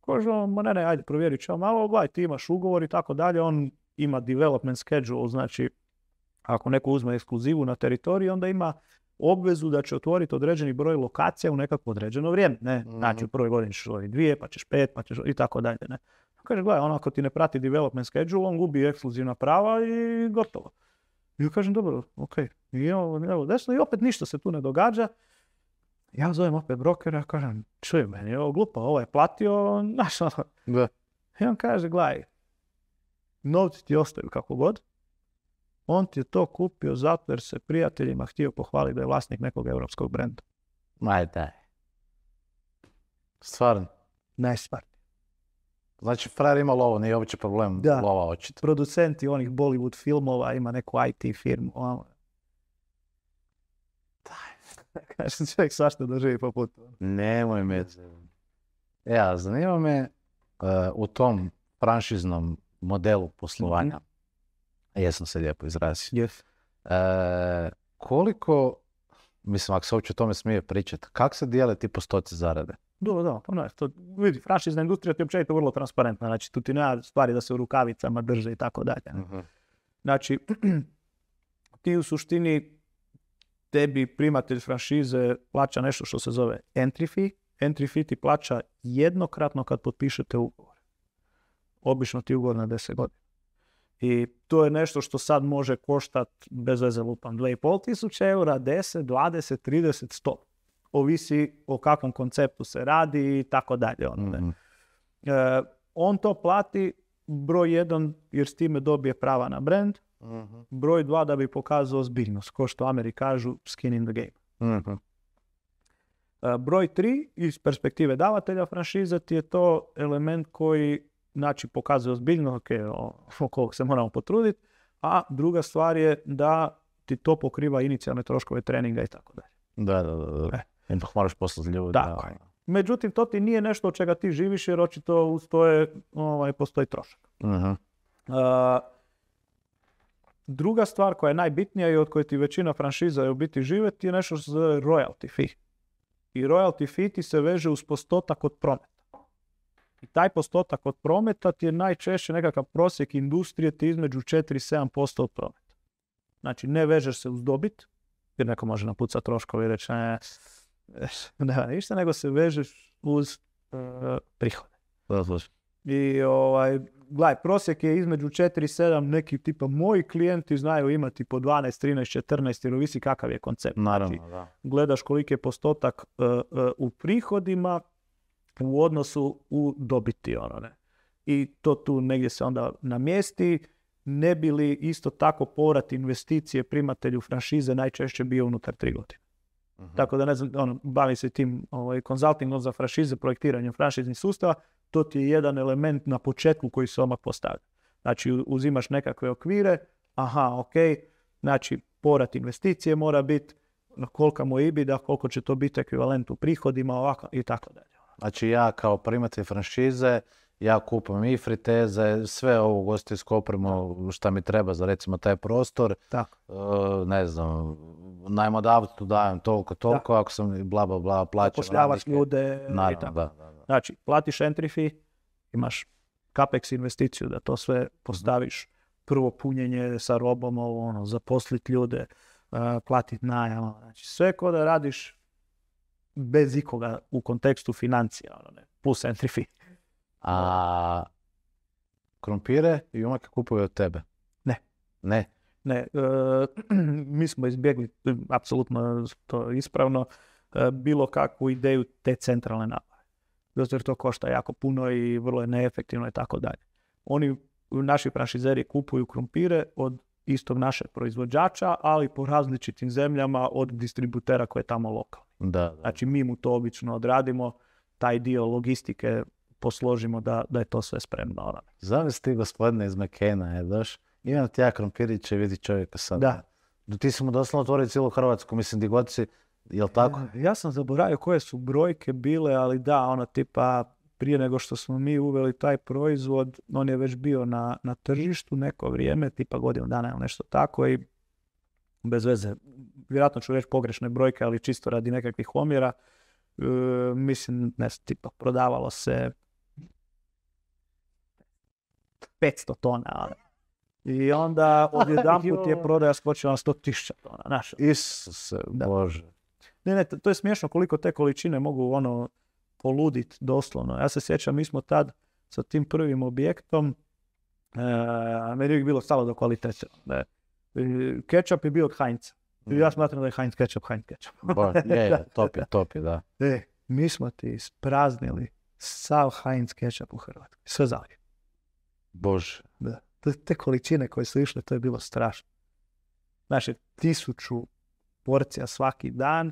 Kaže on, ma ne, ne, ajde, provjerit ćemo malo, gledaj, ti imaš ugovor i tako dalje, on ima development schedule, znači ako neko uzme ekskluzivu na teritoriji, onda ima obvezu da će otvoriti određeni broj lokacija u nekako određeno vrijeme. Ne? Mhm. Znači u prvoj godini ćeš dvije, pa ćeš pet, pa ćeš i tako dalje. Ne? Kaže, gledaj, on ako ti ne prati development schedule, on gubi ekskluzivna prava i gotovo. I ja kažem, dobro, ok, desno i opet ništa se tu ne događa. Ja zovem opet brokera, kažem, čuj meni, ovo glupo, ovo je platio, znaš ono. Da. I on kaže, gledaj, novci ti ostaju kako god. On ti je to kupio zato jer se prijateljima htio pohvaliti da je vlasnik nekog europskog brenda. Maj daj. Stvarno? Najstvarno. Znači, frajer ima lovo, nije uopće problem lova očito. producenti onih Bollywood filmova ima neku IT firmu. Ono. Daj. *laughs* Kažem, čovjek svašta doživi po putu. Ono. Nemoj me. Ja, e, zanima me e, u tom franšiznom modelu poslovanja, mhm. jesam se lijepo izrazio, yes. E, koliko, mislim, ako se uopće o tome smije pričati, kako se dijele ti postoci zarade? Do, da, Pa je, to, vidi, franšizna industrija ti općenito vrlo transparentna, znači tu ti nema stvari da se u rukavicama drže i tako dalje. Mhm. Znači, *clears throat* ti u suštini tebi primatelj franšize plaća nešto što se zove entry fee. Entry fee ti plaća jednokratno kad potpišete ugovor. Obično ti ugovor na 10 godina. I to je nešto što sad može koštat, bez veze lupam, 2,5 tisuća eura, 10, 20, 30, 100. Ovisi o kakvom konceptu se radi i tako dalje. Ono, mhm. e, on to plati broj jedan jer s time dobije prava na brand, Mhm. Broj dva da bi pokazao zbiljnost, ko što Ameri kažu skin in the game. Mhm. E, broj tri, iz perspektive davatelja franšize ti je to element koji znači, pokazuje ozbiljno, ok, oko se moramo potruditi, a druga stvar je da ti to pokriva inicijalne troškove treninga i tako dalje. Da, da, da. da. E. moraš poslati ljudi. Međutim, to ti nije nešto od čega ti živiš jer očito uz to ovaj, postoji trošak. Uh-huh. Druga stvar koja je najbitnija i od koje ti većina franšiza je u biti živjeti je nešto što se zove royalty fee. I royalty fee ti se veže uz postotak od prometa. I taj postotak od prometa ti je najčešće nekakav prosjek industrije ti između 4 i 7% od prometa. Znači ne vežeš se uz dobit, jer neko može napucati troškovi i reći e, ne, ne, ništa, nego se vežeš uz e, prihode. I ovaj, gledaj, prosjek je između 4 i 7, neki tipa moji klijenti znaju imati po 12, 13, 14 ili visi kakav je koncept. Naravno, znači, da. Gledaš koliki je postotak e, e, u prihodima u odnosu u dobiti. Ono, ne? I to tu negdje se onda namjesti. Ne bi li isto tako povrat investicije primatelju franšize najčešće bio unutar tri godine. Mhm. Tako da ne znam, ono, bavim se tim ovaj, konzultingom za franšize, projektiranjem franšiznih sustava to ti je jedan element na početku koji se odmah postavlja. Znači, uzimaš nekakve okvire, aha, ok, znači, porat investicije mora biti, kolika mu je ibida, koliko će to biti ekvivalent u prihodima, ovako i tako dalje. Znači, ja kao primatelj franšize, ja kupam i friteze, sve ovo gosti opremu šta mi treba za recimo taj prostor. Tako. E, ne znam, najmodavcu dajem toliko, toliko, ako sam bla, bla, bla, plaćam. ljude. Naravno, da. Znači, platiš entry fee, imaš capex investiciju da to sve mhm. postaviš. Prvo punjenje sa robom, ovo, ono, zaposlit ljude, platiti e, platit najam. Ono, znači, sve ko da radiš bez ikoga u kontekstu financija, ono, ne, plus entry fee. A krompire i jumake kupuju od tebe? Ne. Ne? Ne. E, *clears throat* mi smo izbjegli, apsolutno to ispravno, e, bilo kakvu ideju te centralne nabave zato jer to košta jako puno i vrlo je neefektivno i tako dalje. Oni, naši franšizeri kupuju krumpire od istog našeg proizvođača, ali po različitim zemljama od distributera koji je tamo lokal. Da, da. Znači mi mu to obično odradimo, taj dio logistike posložimo da, da je to sve spremno. Ono. Znam ti gospodine iz Mekena, je daš imam ti ja krompiriće, vidi čovjeka sad. Da. Ti si mu doslovno otvorio cijelu Hrvatsku, mislim, di god si, Jel tako? Ja, sam zaboravio koje su brojke bile, ali da, ono tipa prije nego što smo mi uveli taj proizvod, on je već bio na, na tržištu neko vrijeme, tipa godinu dana ili nešto tako i bez veze, vjerojatno ću reći pogrešne brojke, ali čisto radi nekakvih omjera, e, mislim, ne znam, tipa prodavalo se 500 tona, ali ono. i onda *laughs* put je prodaja skočila na 100.000 tona. Naša. Isuse, Bože. Ne, ne, to je smiješno koliko te količine mogu ono poludit doslovno. Ja se sjećam, mi smo tad sa tim prvim objektom, e, A meni je bilo stalo do kvalitete. Ne. Ketchup je bio od Heinz. Ja mm. smatram da je Heinz ketchup, Heinz ketchup. je, je, *laughs* top je, top je, da. E, mi smo ti ispraznili sav Heinz ketchup u Hrvatskoj. Sve zalije. Bože. Da. Te količine koje su išle, to je bilo strašno. Znači, tisuću porcija svaki dan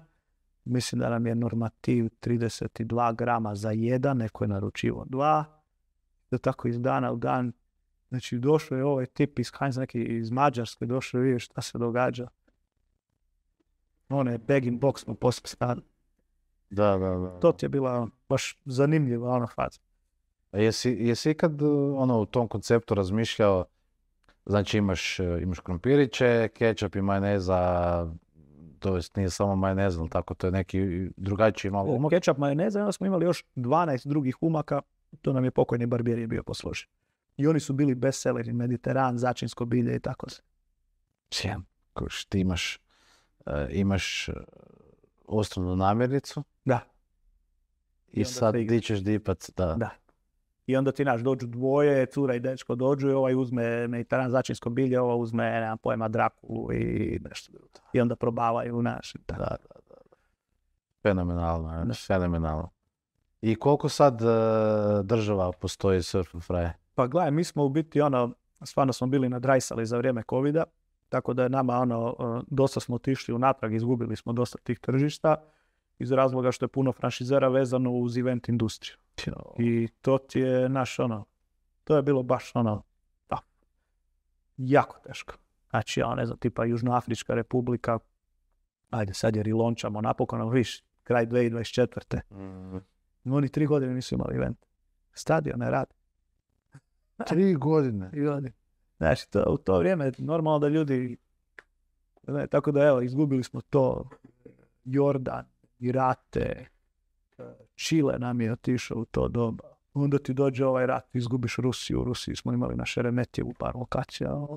mislim da nam je normativ 32 grama za jedan, neko je naručivo dva, da tako iz dana u dan. Znači, došao je ovaj tip iz Heinz, neki iz Mađarske, došao je vidio šta se događa. One bag in box smo poslije Da, da, da. To ti je bila ono, baš zanimljiva ona faza. A jesi, jesi ikad e, ono, u tom konceptu razmišljao, znači imaš, e, imaš krompiriće, kečap i majoneza, to jest nije samo majonez, ali tako, to je neki drugačiji malo e, umak. Kečap majoneza, onda smo imali još 12 drugih umaka, to nam je pokojni je bio posložen. I oni su bili bestselleri, Mediteran, začinsko bilje i tako se. Sjem, koš, ti imaš, e, imaš e, osnovnu namirnicu. Da. I, I sad ti ćeš dipat, da. da. I onda ti naš dođu dvoje, cura i dečko dođu i ovaj uzme mediteran začinsko bilje, ova uzme, nemam pojma, draku i nešto I onda probavaju naš. Da, da, da. Fenomenalno, fenomenalno. I koliko sad e, država postoji surf fraje? Pa gledaj, mi smo u biti ono, stvarno smo bili nadrajsali za vrijeme covid tako da je nama ono, e, dosta smo otišli unatrag, izgubili smo dosta tih tržišta iz razloga što je puno franšizera vezano uz event industriju. I to ti je naš ono, to je bilo baš ono, da, jako teško. Znači, ja ne znam, tipa Južnoafrička republika, ajde sad je lončamo napokon, ali viš, kraj 2024. Mhm. Oni tri godine nisu imali event. Stadion ne rad. *laughs* Tri godine? Tri Znači, u to vrijeme normalno da ljudi... tako da, evo, izgubili smo to. Jordan, Irate, Čile nam je otišao u to doba. Onda ti dođe ovaj rat, izgubiš Rusiju. U Rusiji smo imali na Šeremetjevu par lokacija.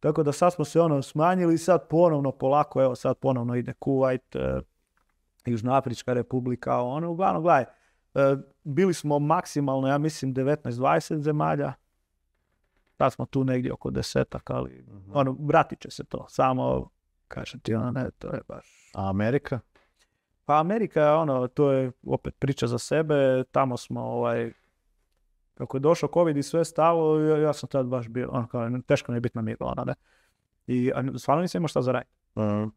Tako da sad smo se ono smanjili i sad ponovno polako, evo sad ponovno ide Kuwait, e, Južna Afrička republika, ono, uglavnom, gledaj, e, bili smo maksimalno, ja mislim, 19-20 zemalja, sad smo tu negdje oko desetak, ali, mhm. ono, vratit će se to, samo, kažem ti, ono, ne, to je baš... Amerika? Pa Amerika, ono, to je opet priča za sebe, tamo smo, ovaj, kako je došao COVID i sve stalo, ja, sam tad baš bio, ono, kao, teško mi je biti na miru, ono, ne. I a, stvarno nisam imao šta za raj. Mhm.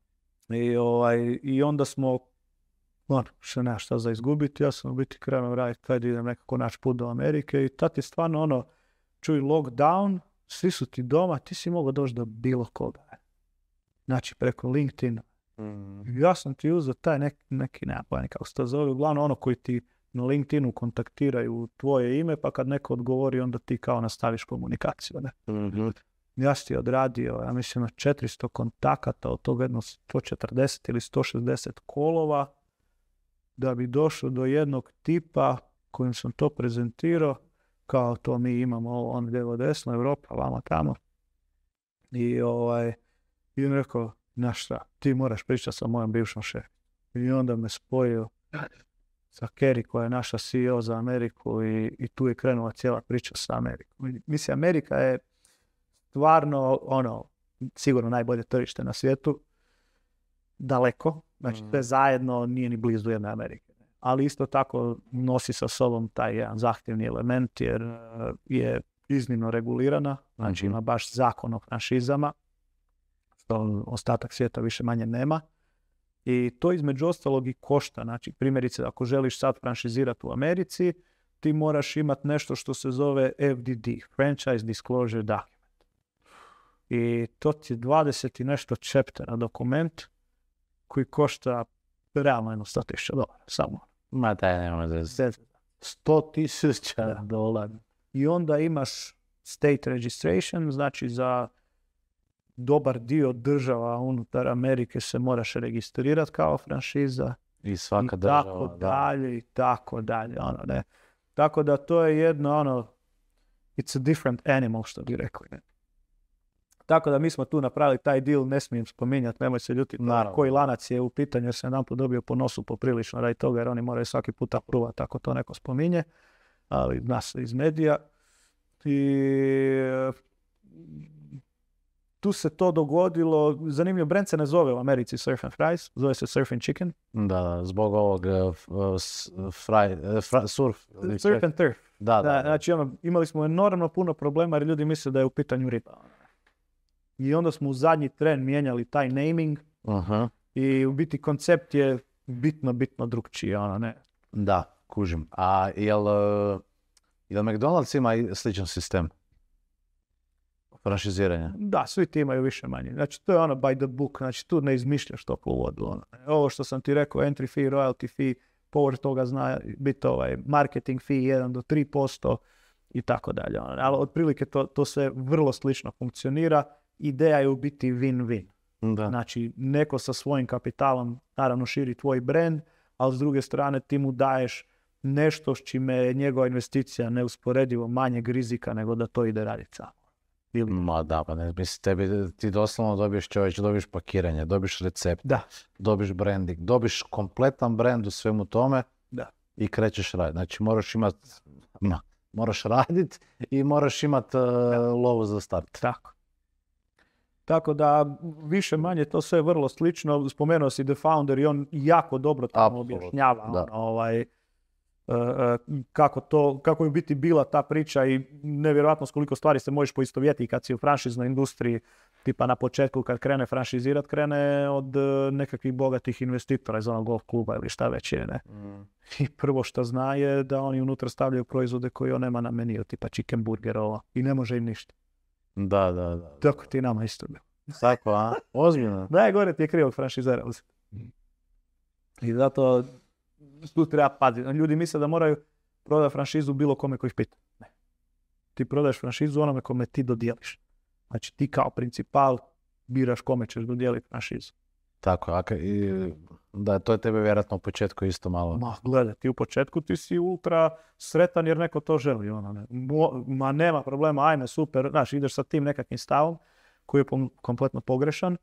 I, ovaj, I onda smo, ono, što nema šta za izgubiti, ja sam u biti krenuo raditi kad idem nekako naš put do Amerike i tad je stvarno, ono, čuj lockdown, svi su ti doma, ti si mogao doći do bilo koga. Znači, preko LinkedIna, Mhm. Ja sam ti uzeo taj neki, nema pojene kako se to zove, uglavnom ono koji ti na LinkedInu kontaktiraju tvoje ime, pa kad neko odgovori, onda ti kao nastaviš komunikaciju. Ne? Mm-hmm. Ja sam ti odradio, ja mislim, na 400 kontakata, od toga jedno 140 ili 160 kolova, da bi došao do jednog tipa kojim sam to prezentirao, kao to mi imamo ovo, on je desno, Europa, vama tamo. I ovaj, i rekao, na šta, ti moraš pričati sa mojom bivšom šefom. I onda me spojio sa Kerry koja je naša CEO za Ameriku i, i tu je krenula cijela priča sa Amerikom. Mislim, Amerika je stvarno ono, sigurno najbolje tržište na svijetu, daleko, znači mm. sve zajedno nije ni blizu jedne Amerike. Ali isto tako nosi sa sobom taj jedan zahtjevni element jer eh, je iznimno regulirana, znači mhm. ima baš zakon o franšizama ostatak svijeta više manje nema. I to između ostalog i košta. Znači, primjerice, ako želiš sad franšizirati u Americi, ti moraš imati nešto što se zove FDD, Franchise Disclosure Document. I to ti je 20 i nešto chaptera dokument koji košta realno jedno 100.000 dolara, samo. Ma da nema da... 100.000 dolara. I onda imaš state registration, znači za dobar dio država unutar Amerike se moraš registrirati kao franšiza. I svaka i tako dalje, i tako dalje, ono, ne. Tako da to je jedno, ono, it's a different animal, što bi rekli, ne. Tako da mi smo tu napravili taj deal, ne smijem spominjati, nemoj se ljutiti na koji lanac je u pitanju, jer sam nam dobio po nosu poprilično radi toga, jer oni moraju svaki puta apruvati, ako to neko spominje, ali nas iz medija. I tu se to dogodilo, zanimljivo, brend se ne zove u Americi Surf and Fries, zove se Surf and Chicken. Da, zbog ovog eh, eh, eh, fry, surf. Surf and turf. Da, da, Znači, ono, imali smo enormno puno problema jer ljudi misle da je u pitanju riba. I onda smo u zadnji tren mijenjali taj naming i u biti koncept je bitno, bitno drugčiji, ono, ne. Da, kužim. A jel, jel McDonald's ima sličan sistem? Da, svi ti imaju više manje. Znači, to je ono by the book, znači tu ne izmišljaš to vodu. Ono. Ovo što sam ti rekao, entry fee, royalty fee, povrh toga zna biti ovaj marketing fee 1 do 3% i tako dalje. Ono. Ali otprilike to, to sve vrlo slično funkcionira. Ideja je u biti win-win. Znači, neko sa svojim kapitalom naravno širi tvoj brand, ali s druge strane ti mu daješ nešto s čime je njegova investicija neusporedivo manjeg rizika nego da to ide raditi samo da, pa ne, mislim, tebi, ti doslovno dobiješ čovječ, dobiješ pakiranje, dobiješ recept, da. dobiš branding, dobiš kompletan brand u svemu tome da. i krećeš raditi. Znači moraš imat, moraš radit i moraš imat uh, lovu za start. Tako. Tako da više manje to sve je vrlo slično. Spomenuo si The Founder i on jako dobro tamo objašnjava. Ono, ovaj, E, e, kako, to, kako biti bila ta priča i nevjerojatno koliko stvari se možeš poistovjeti kad si u franšiznoj industriji tipa na početku kad krene franšizirat, krene od e, nekakvih bogatih investitora iz onog golf kluba ili šta već Ne? Mm. *laughs* I prvo što zna je da oni unutra stavljaju proizvode koje on nema na meniju, tipa chicken burger ovo, i ne može im ništa. Da, da, da. Tako ti nama isto Tako, a? Ozbiljno? *laughs* Najgore ti je krivo franšizera I zato tu treba paziti. Ljudi misle da moraju prodati franšizu bilo kome koji ih pita. Ne. Ti prodaješ franšizu onome kome ti dodijeliš. Znači ti kao principal biraš kome ćeš dodijeliti franšizu. Tako, a i, da to je tebe vjerojatno u početku isto malo. Ma gledaj, ti u početku ti si ultra sretan jer neko to želi. Ono, ne. ma nema problema, ajme, super, Znači ideš sa tim nekakvim stavom koji je kompletno pogrešan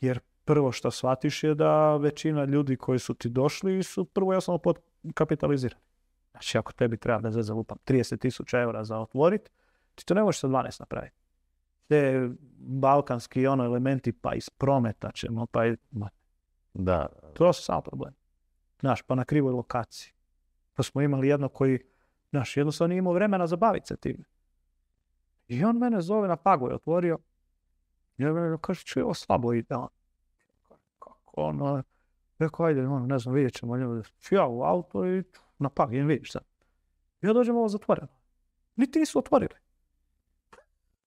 jer prvo što shvatiš je da većina ljudi koji su ti došli su prvo jasno podkapitalizirani. Znači, ako tebi treba, da zalupam, 30 tisuća eura za otvorit, ti to ne možeš sa 12 napraviti. Te balkanski ono elementi, pa iz prometa ćemo, pa Da. To su samo problem. Znaš, pa na krivoj lokaciji. Pa smo imali jedno koji, znaš, jednostavno nije imao vremena za se tim. I on mene zove na pagu je otvorio. I on mene kaže, čuje, ovo slabo ide. Ono ono, rekao, ajde, ono, ne znam, vidjet ćemo ljudi. Ja u auto i na vidiš sad. Ja dođem ovo zatvoreno. Niti nisu otvorili.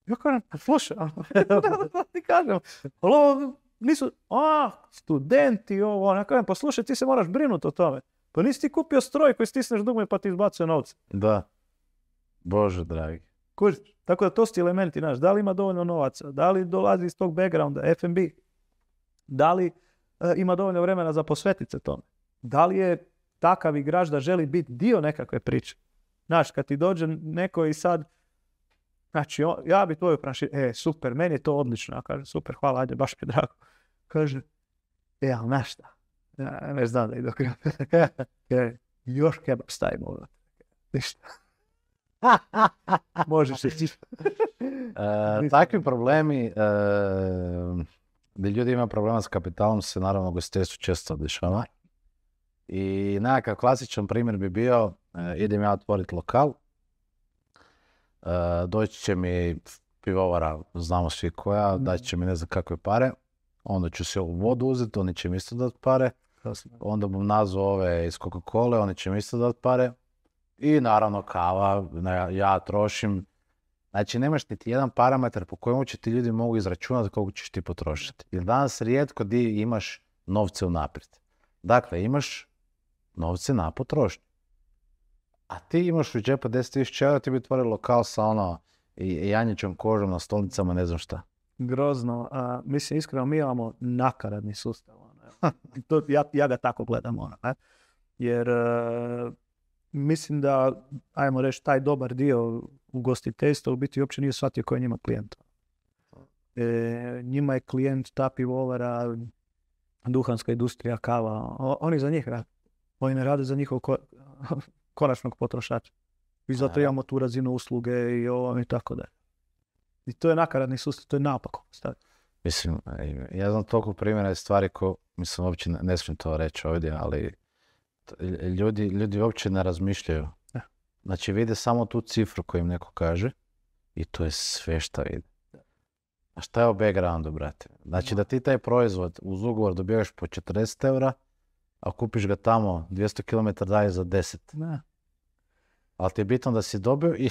Ja kažem, pa slušaj, *laughs* da ti kažem, ovo nisu, a, studenti, ovo, ono. ja kažem, pa slušaj, ti se moraš brinuti o tome. Pa nisi ti kupio stroj koji stisneš dugme pa ti izbacuje novce. Da. Bože dragi. tako da to su ti elementi, znaš, da li ima dovoljno novaca, da li dolazi iz tog backgrounda, FNB, da li E, ima dovoljno vremena za posvetiti se tome. Da li je takav igrač da želi biti dio nekakve priče? Znaš, kad ti dođe neko i sad, znači, ja bi tvoju prašio, e, super, meni je to odlično. Ja kažem, super, hvala, ajde, baš mi je drago. Kaže, e, ali znaš šta? Ja ne znam da je. *laughs* E, još kebab stavimo Ništa. *laughs* Možeš ići. E, takvi problemi gdje ljudi imaju problema s kapitalom se naravno gostiteljstvu često dešava. I nekakav klasičan primjer bi bio, e, idem ja otvoriti lokal, e, doći će mi pivovara, znamo svi koja, mhm. daći će mi ne znam kakve pare, onda ću se ovu vodu uzeti, oni će mi isto dati pare, onda bom nazvao ove iz Coca-Cola, oni će mi isto dati pare, i naravno kava, ja trošim, Znači, nemaš niti jedan parametar po kojemu će ti ljudi mogu izračunati koliko ćeš ti potrošiti. Jer danas rijetko di imaš novce unaprijed. Dakle, imaš novce na potrošnju. A ti imaš u džepa 10.000 eura, ti bi otvorio lokal sa ono janjećom kožom na stolnicama, ne znam šta. Grozno. A, mislim, iskreno, mi imamo nakaradni sustav. Ono, *laughs* to, ja, ja, ga tako gledam. Ono, Jer e, mislim da, ajmo reći, taj dobar dio ugostiteljstva u biti uopće nije shvatio koji je njima klijent. E, njima je klijent ta pivovara, duhanska industrija, kava. oni za njih rade. Oni ne rade za njihov *laughs* konačnog potrošača. I zato imamo tu razinu usluge i ovo i tako da. I to je nakaradni sustav, to je napako. Mislim, e, ja znam toliko primjera i stvari ko, mislim, uopće ne smijem to reći ovdje, ali ljudi, ljudi uopće ne razmišljaju. Znači vide samo tu cifru koju im neko kaže i to je sve šta vide. A šta je u backgroundu, brate? Znači da ti taj proizvod uz ugovor dobivaš po 40 eura, a kupiš ga tamo 200 km dalje za 10. Ne. Ali ti je bitno da si dobio *laughs*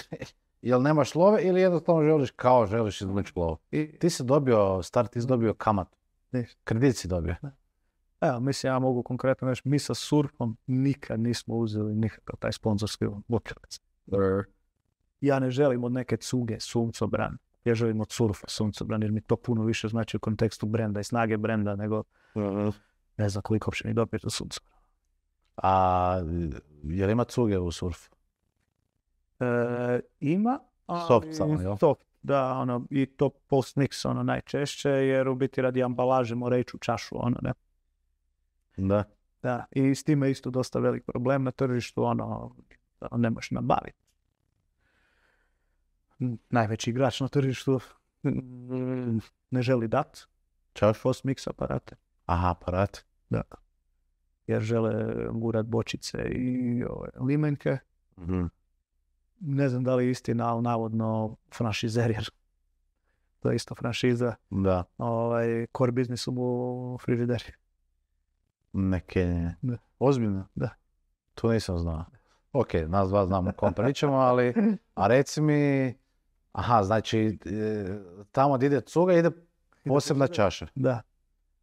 jel nemaš love ili jednostavno želiš kao želiš izvući lovu. I... Ti si dobio, start, ti si dobio kamat. Kredit si dobio. Evo, mislim, ja mogu konkretno reći, mi sa surfom nikad nismo uzeli nikakav taj sponzorski lukac. Ja ne želim od neke cuge suncobran. Ja želim od surfa suncobran, jer mi to puno više znači u kontekstu brenda i snage brenda nego ne znam koliko uopće mi A je li ima cuge u surfu? E, ima, Soft jel? Soft, da, ono, i to post mix, ono, najčešće, jer u biti radi ambalaže mora ići u čašu, ono, ne. Da. da. I s time isto dosta velik problem na tržištu, ono, ne možeš nabaviti. Najveći igrač na tržištu mm, ne želi dat. Čaš? fos mix aparate. Aha, aparat. Da. Jer žele gurat bočice i ove, limenke. Mhm. Ne znam da li je istina, ali navodno Jer To je isto franšiza. Da. Ovaj, core biznis u frižideri. Neke... Ozbiljno? Da. To nisam znao. Ok, nas dva znamo o kom pričamo, ali... A reci mi... Aha, znači, e, tamo gdje ide cuga ide posebna čaša. Da.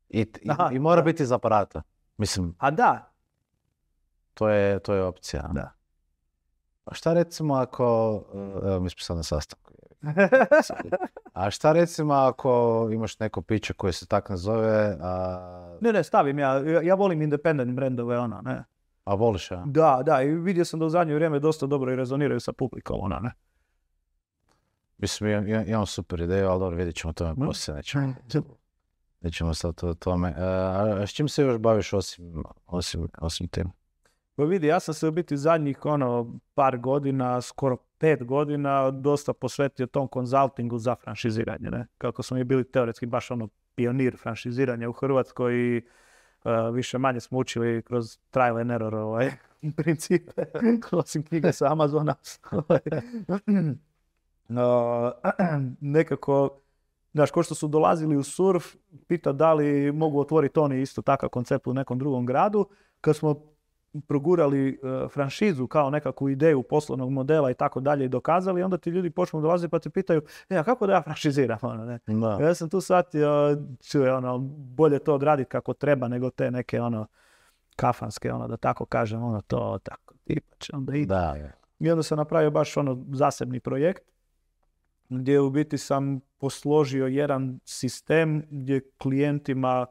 I, mora biti iz aparata. Mislim... A da. To je, to je opcija. Da. A šta recimo ako... Evo, mi smo na sastanku. *laughs* A šta recimo ako imaš neko piće koje se tak nazove. a ne, ne, stavim ja. Ja volim independent brendove, ona, ne. A voliš, a? Da, da, i vidio sam da u zadnje vrijeme dosta dobro i rezoniraju sa publikom, ona, ne. Mislim, ja, imam super ideju, ali dobro, vidjet ćemo tome mm. poslije, nećemo. Nećemo sad to tome. E, a, s čim se još baviš osim, osim, osim tim? Pa vidi, ja sam se u biti zadnjih ono, par godina, skoro pet godina, dosta posvetio tom konzultingu za franšiziranje. Ne? Kako smo mi bili teoretski baš ono pionir franšiziranja u Hrvatskoj i e, više manje smo učili kroz trial and error ovaj, *laughs* principe, *laughs* osim knjige sa Amazona. *laughs* Ovaj. *clears throat* nekako, znaš, ko što su dolazili u surf, pita da li mogu otvoriti oni isto takav koncept u nekom drugom gradu. Kad smo progurali e, franšizu kao nekakvu ideju poslovnog modela i tako dalje i dokazali, onda ti ljudi počnu dolaziti pa te pitaju, e, a kako da ja franšiziram? *laughs* Ono, ne? Ja sam tu shvatio, je ono, bolje to odraditi kako treba nego te neke ono kafanske, ono, da tako kažem, ono, to tako, tipač, onda ide. I onda sam napravio baš ono zasebni projekt gdje u biti sam posložio jedan sistem gdje klijentima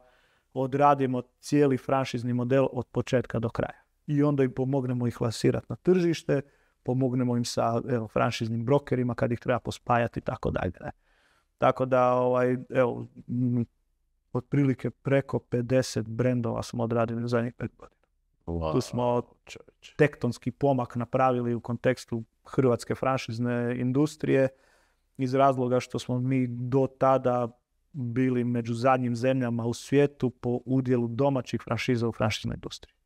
odradimo cijeli franšizni model od početka do kraja i onda im pomognemo ih klasirati na tržište, pomognemo im sa evo, franšiznim brokerima kad ih treba pospajati i tako dalje. Tako da, ovaj, evo, otprilike preko 50 brendova smo odradili u zadnjih pet godina. Tu smo tektonski pomak napravili u kontekstu hrvatske franšizne industrije iz razloga što smo mi do tada bili među zadnjim zemljama u svijetu po udjelu domaćih franšiza u franšiznoj industriji.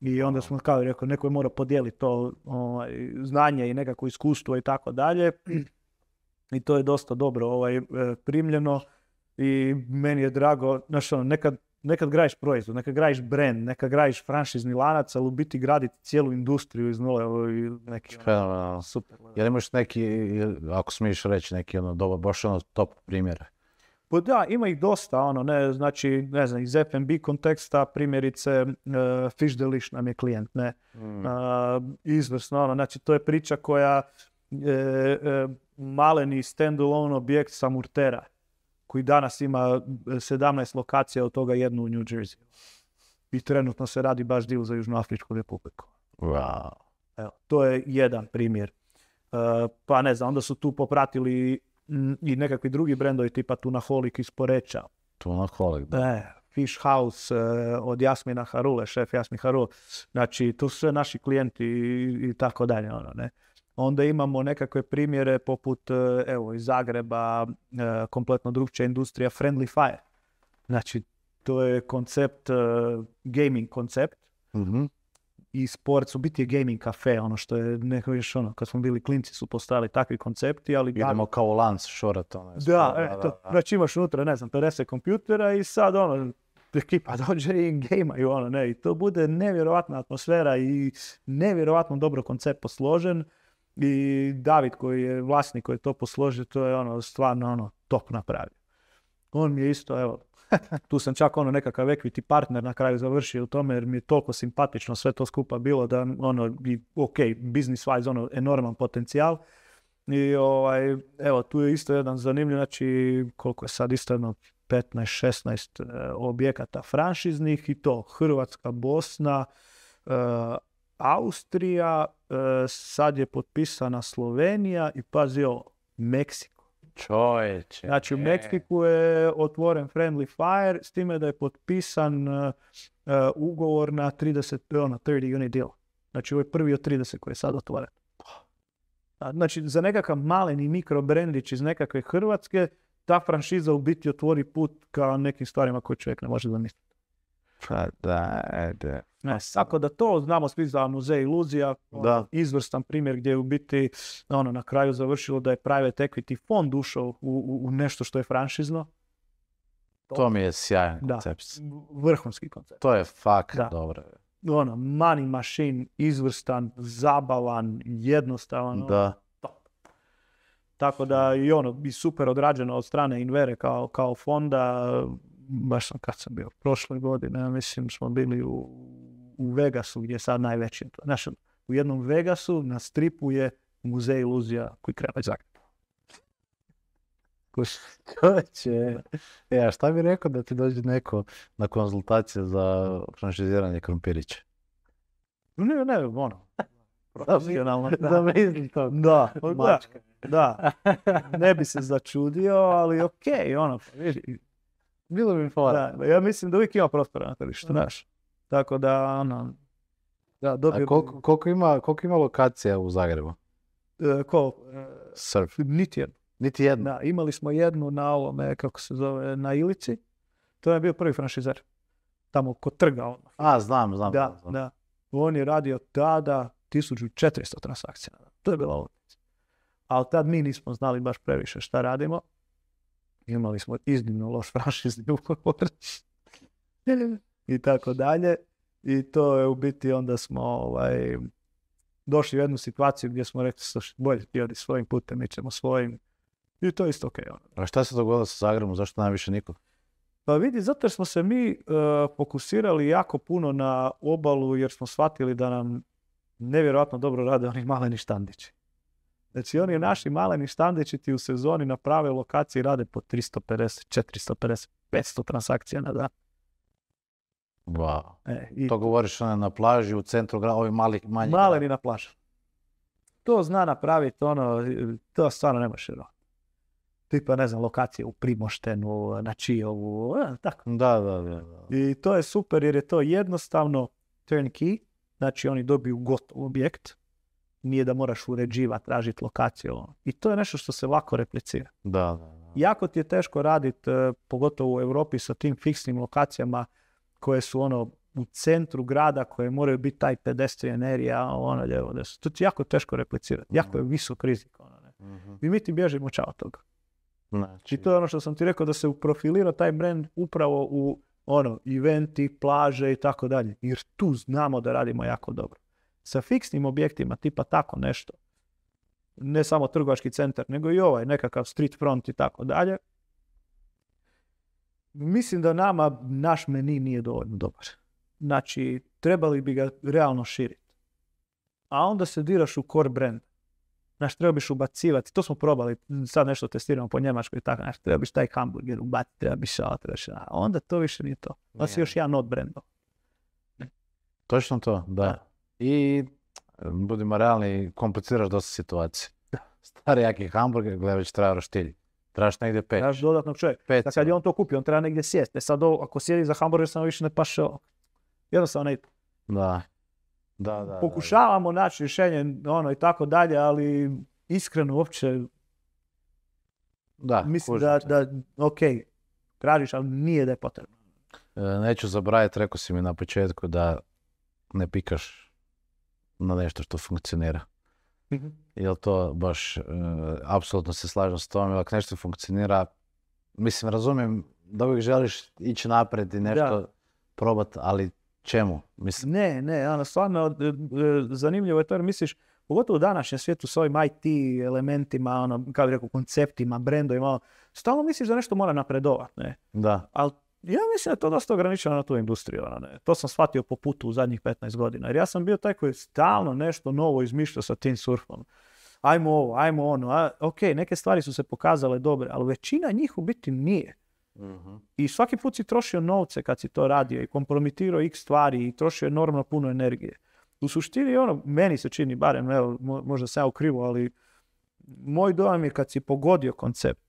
I onda smo kao rekao, neko je morao podijeliti to ovaj, znanje i nekako iskustvo i tako dalje. I to je dosta dobro ovaj, e, primljeno i meni je drago, znaš ono, nekad, nekad grajiš proizvod, nekad grajiš brand, nekad grajiš franšizni lanac, ali u biti graditi cijelu industriju iz nule i neki... Ono, Fenomenalno, super. Jel imaš neki, ako smiješ reći, neki ono, dobar, baš ono top primjera? Pa da, ima ih dosta, ono, ne, znači, ne znam, iz F&B konteksta, primjerice, uh, Fish Delish nam je klijent, ne, uh, izvrsno, ono, znači, to je priča koja, e, e, maleni uh, maleni objekt sa Murtera, koji danas ima 17 lokacija, od toga jednu u New Jersey. I trenutno se radi baš dio za Afričku republiku. Wow. Evo, to je jedan primjer. Uh, pa ne znam, onda su tu popratili i nekakvi drugi brendovi tipa Tunaholik iz Poreća. Tunaholik, da. E, Fish House e, od Jasmina Harule, šef Jasmin Harule. Znači, to su sve naši klijenti i, tako dalje, ono, ne. Onda imamo nekakve primjere poput, e, evo, iz Zagreba, e, kompletno drugčija industrija, Friendly Fire. Znači, to je koncept, gaming koncept, mhm i sport u biti gaming kafe, ono što je neko još ono, kad smo bili klinci su postali takvi koncepti, ali... Idemo kao lans šorat, ono. Da, e, da, to, da, znači imaš unutra, ne znam, 50 kompjutera i sad ono, ekipa *laughs* dođe i gejmaju, ono, ne, i to bude nevjerojatna atmosfera i nevjerojatno dobro koncept posložen i David koji je vlasnik koji je to posložio, to je ono, stvarno ono, top napravio. On mi je isto, evo, *laughs* tu sam čak ono nekakav equity partner na kraju završio u tome jer mi je toliko simpatično sve to skupa bilo da ono, ok, business wise ono, enorman potencijal. I ovaj, evo, tu je isto jedan zanimljiv, znači koliko je sad isto jedno 15-16 e, objekata franšiznih i to Hrvatska, Bosna, e, Austrija, e, sad je potpisana Slovenija i pazio Meksiko. Znači u e. Meksiku je otvoren friendly fire s time da je potpisan e, e, ugovor na 30, na 30 unit deal. Znači ovo je prvi od 30 koji je sad otvoren. Znači za nekakav maleni brendić iz nekakve Hrvatske ta franšiza u biti otvori put ka nekim stvarima koje čovjek ne može zamisliti. Pa da, Ne, e, tako da to znamo svi za muzej iluzija, ono, Da. izvrstan primjer gdje je u biti ono, na kraju završilo da je private equity fond ušao u, u, nešto što je franšizno. To, mi je sjajan koncept. Vrhunski koncept. To je fakt da. dobro. Ono, money machine, izvrstan, zabavan, jednostavan. Ono, da. Tako da i ono, bi super odrađeno od strane Invere kao, kao fonda, baš sam kad sam bio prošle godine, mislim smo bili u, u Vegasu gdje je sad najveći. Znaš, u jednom Vegasu na stripu je muzej iluzija koji kreva iz Zagreba. će. E, a šta bi rekao da ti dođe neko na konzultacije za franšiziranje krompirića? Ne, ne, ono. Profesionalno. to. Da, mačka. Da, ne bi se začudio, ali okej, ono, pa vidi, bilo bi fora. Da, ja mislim da uvijek ima prostora na tržištu, znaš. Tako da, ono... Da, A koliko, koliko, ima, koliko ima lokacija u Zagrebu? E, ko? E, niti jednu. Niti jednu? imali smo jednu na ovome, kako se zove, na Ilici. To je bio prvi franšizer. Tamo kod trga ono. A, znam, znam. Da, da. On je radio tada 1400 transakcija. To je bila odnica. Ali tad mi nismo znali baš previše šta radimo imali smo iznimno loš franšizni ugovor i tako dalje. I to je u biti onda smo ovaj, došli u jednu situaciju gdje smo rekli, što bolje ti svojim putem, mi ćemo svojim. I to je isto ok. Ono. A šta se dogodilo sa Zagrebom, zašto najviše niko? Pa vidi, zato smo se mi e, fokusirali jako puno na obalu jer smo shvatili da nam nevjerojatno dobro rade oni maleni štandići. Znači oni naši maleni štandeći u sezoni na pravoj lokaciji rade po 350, 450, 500 transakcija na dan. Wow. E, i... To govoriš na, ono, na plaži, u centru grada, ovi mali, manji Maleni na plaži. To zna napraviti, ono, to stvarno nema širo. Tipa, ne znam, lokacije u Primoštenu, na Čijovu, e, tako. Da, da, da, da. I to je super jer je to jednostavno turnkey, znači oni dobiju gotov objekt, nije da moraš uređivati, tražiti lokaciju. Ono. I to je nešto što se lako replicira. Da, da, da. Jako ti je teško raditi, e, pogotovo u Europi sa tim fiksnim lokacijama koje su ono u centru grada koje moraju biti taj pedestrian area, ono ljevo To ti je jako teško replicirati. Mhm. Jako je visok rizik. Ono, ne. Mhm. I mi ti bježimo čao toga. Znači... I to je ono što sam ti rekao da se uprofilira taj brand upravo u ono, eventi, plaže i tako dalje. Jer tu znamo da radimo jako dobro sa fiksnim objektima, tipa tako nešto, ne samo trgovački centar, nego i ovaj nekakav street front i tako dalje, mislim da nama naš meni nije dovoljno dobar. Znači, trebali bi ga realno širiti. A onda se diraš u core brand. Znači, treba biš ubacivati, to smo probali, sad nešto testiramo po Njemačkoj i tako, znači, treba biš taj hamburger ubaciti, treba biš ovo, onda to više nije to. Onda pa si još jedan od brendo Točno to, da i budimo realni, kompliciraš dosta situacije. Stari jaki hamburger, gledaj već treba roštilj. negdje peć. traš dodatnog čovjeka. da kad je on to kupio, on treba negdje sjest. E sad ako sjedi za hamburger, samo više ne paše ovo. Jednostavno ne Da. Da, da, Pokušavamo naći rješenje ono i tako dalje, ali iskreno uopće da, mislim da, da, ok, tražiš, ali nije da je potrebno. E, neću zaboraviti, rekao si mi na početku da ne pikaš na nešto što funkcionira. mm to baš, e, apsolutno se slažem s tom, ako nešto funkcionira, mislim razumijem da uvijek želiš ići naprijed i nešto probati, ali čemu? Mislim... Ne, ne, ono, stvarno e, e, zanimljivo je to jer misliš, pogotovo u današnjem svijetu s ovim IT elementima, ono, kako bi rekao, konceptima, brendovima, ono, stalno misliš da nešto mora napredovat, ne? Da. Ali ja mislim da je to dosta ograničeno na tu industriju. Ono, ne. To sam shvatio po putu u zadnjih 15 godina. Jer ja sam bio taj koji stalno nešto novo izmišljao sa tim surfom. Ajmo ovo, ajmo ono. A, ok, neke stvari su se pokazale dobre, ali većina njih u biti nije. Mhm. I svaki put si trošio novce kad si to radio i kompromitirao x stvari i trošio enormno puno energije. U suštini ono, meni se čini, barem, evo, možda sam ja ukrivo, ali moj dojam je kad si pogodio koncept,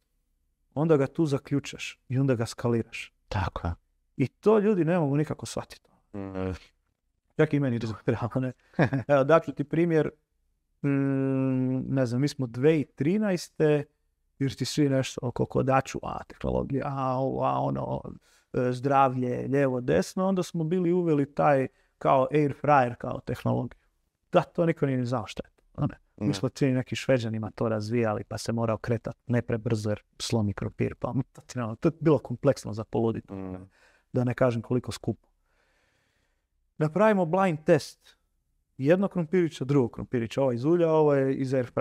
onda ga tu zaključaš i onda ga skaliraš. Tako I to ljudi ne mogu nikako shvatiti. Mm. Čak i meni to *laughs* ne. Evo, daću ti primjer, mm, ne znam, mi smo 2013. jer ti svi nešto oko kodaču, a tehnologija, a, a ono, e, zdravlje, ljevo, desno, onda smo bili uveli taj kao air fryer kao tehnologiju. Da, to niko nije ni znao šta je. Ono, mi smo ti neki šveđanima to razvijali, pa se morao okretat ne prebrzo jer slomi kropir. Pa, ono, ono, to je bilo kompleksno za poludit. Mm. Da ne kažem koliko skupo. Napravimo blind test. Jedno krompirića, drugog krumpirića. Ovo iz ulja, ovo je iz air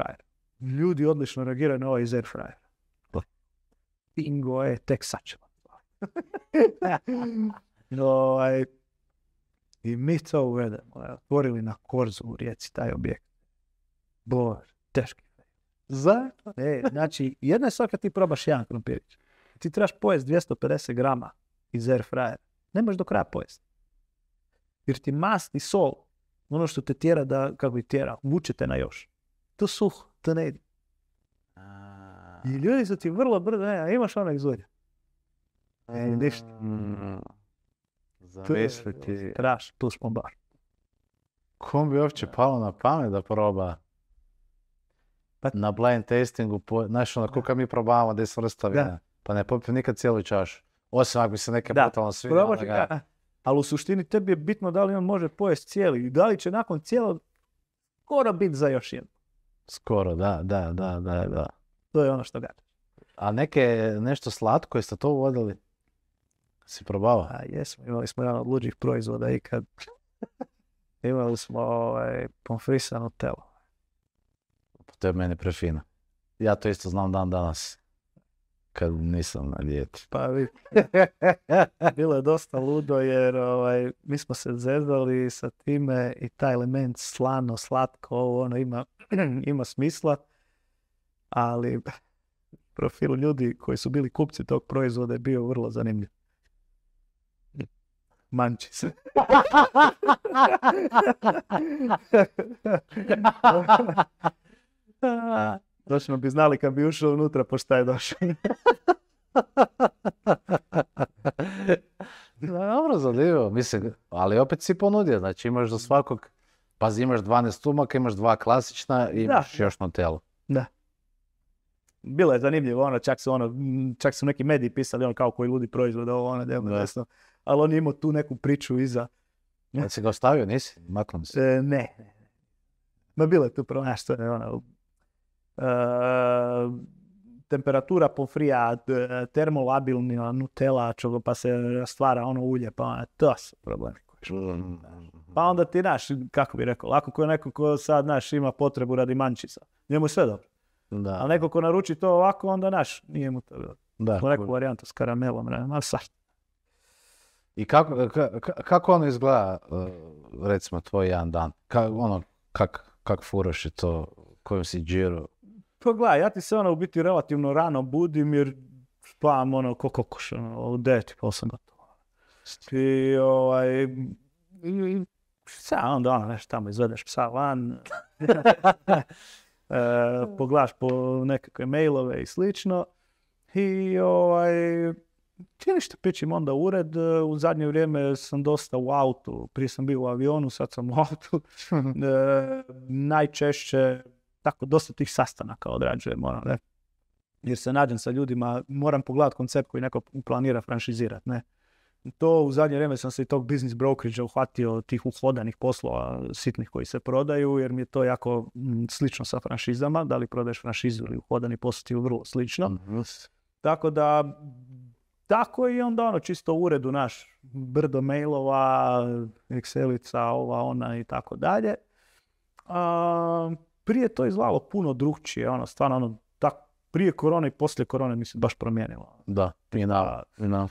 Ljudi odlično reagiraju na ovo iz air fryer. Bingo je tek ćemo. no, *laughs* ovaj, I mi to uvedemo. Otvorili na korzu u rijeci taj objekt teško teški Zašto? E, znači, jedna je ti probaš jedan krompirić. Ti trebaš pojest 250 grama iz air nemaš do kraja pojest. Jer ti masni sol, ono što te tjera da, kako bi tjera, vuče te na još. To suh, to ne ide. Ah. I ljudi su ti vrlo brzo, ne, a imaš onak zolja. E, ništa. Mm. Zamisliti. Traš, plus pombar. Kom bi uopće palo na pamet da proba pa na blind testingu, znaš ono, kako mi probavamo da je svrsta Pa ne popio nikad cijelu čašu. Osim ako bi se neke brutalno ali u suštini tebi je bitno da li on može pojesti cijeli i da li će nakon cijelog skoro biti za još jednu. Skoro, da, da, da, da, da. To je ono što gada. A neke, nešto slatko, jeste to uvodili? Si probao? A jesmo, imali smo jedan od luđih proizvoda kad *laughs* imali smo ovaj, pomfrisano telo to je meni prefino. Ja to isto znam dan danas. Kad nisam na dijeti. Pa vidi. *laughs* Bilo je dosta ludo jer ovaj, mi smo se zezali sa time i taj element slano, slatko, ono ima, *clears throat* ima smisla. Ali *laughs* profil ljudi koji su bili kupci tog proizvoda je bio vrlo zanimljiv. Manči se. *laughs* *laughs* Točno bi znali kad bi ušao unutra po šta je došao. *laughs* Dobro, zanimljivo. Mislim, ali opet si ponudio. Znači imaš za svakog, pazi imaš 12 tumaka, imaš dva klasična i imaš da. još telu. Da. Bilo je zanimljivo, ona čak su, ono, čak su neki mediji pisali on kao koji ludi proizvod, ovo ono, djevno, Ali on je imao tu neku priču iza. Da si ga ostavio, nisi? Maknuo se? E, ne. Ma bilo je tu pronašto, ono, Ehm, temperatura pofrija, termolabilna nutela, pa se stvara ono ulje, pa ono, to su problemi. Mm-hmm. Pa onda ti, znaš, kako bi rekao, ako ko je neko ko sad, naš, ima potrebu radi mančica. Njemu je sve dobro. Da. Ali neko ko naruči to ovako, onda, naš nije mu to dobro. Da. Neku varijanta s karamelom, ne, I kako, kako ono izgleda, uh, recimo, tvoj jedan dan? Kako ono, kak, kak furaš je to, kojom si džiru? Pa ja ti se ono u biti relativno rano budim jer spavam ono ko kokoš, ono, u devet i pol sam gotovo. I ovaj, i, onda ono, nešto tamo izvedeš psa van, *laughs* e, poglaš po nekakve mailove i slično. I ovaj, ti ništa pićim onda ured, e, u zadnje vrijeme sam dosta u autu, prije sam bio u avionu, sad sam u autu. *laughs* E, najčešće tako dosta tih sastanaka odrađuje, moram ono, ne? jer se nađem sa ljudima, moram pogledati koncept koji neko planira franšizirati, ne. To u zadnje vrijeme sam se i tog business brokerage uhvatio tih uhodanih poslova sitnih koji se prodaju, jer mi je to jako slično sa franšizama. Da li prodaješ franšizu ili uhodani posao ti je vrlo slično. Mhm. Tako da, tako i onda ono čisto u uredu naš brdo mailova, Excelica, ova, ona i tako dalje prije to izgledalo puno drugčije, ono, stvarno, ono, tak, prije korone i poslije korone mi se baš promijenilo. Da, prije na, na.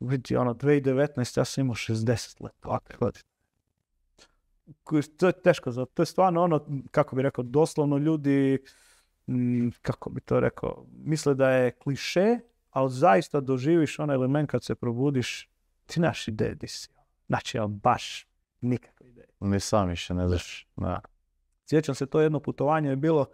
Vidite ono, 2019. ja sam imao 60 let, ovako, To je teško, to je stvarno ono, kako bi rekao, doslovno ljudi, mm, kako bi to rekao, misle da je kliše, ali zaista doživiš onaj element kad se probudiš, ti naši ideje di si. Znači, ja ono, baš nikakve ideje. Ni sam više ne znaš. Da. Sjećam se, to jedno putovanje je bilo,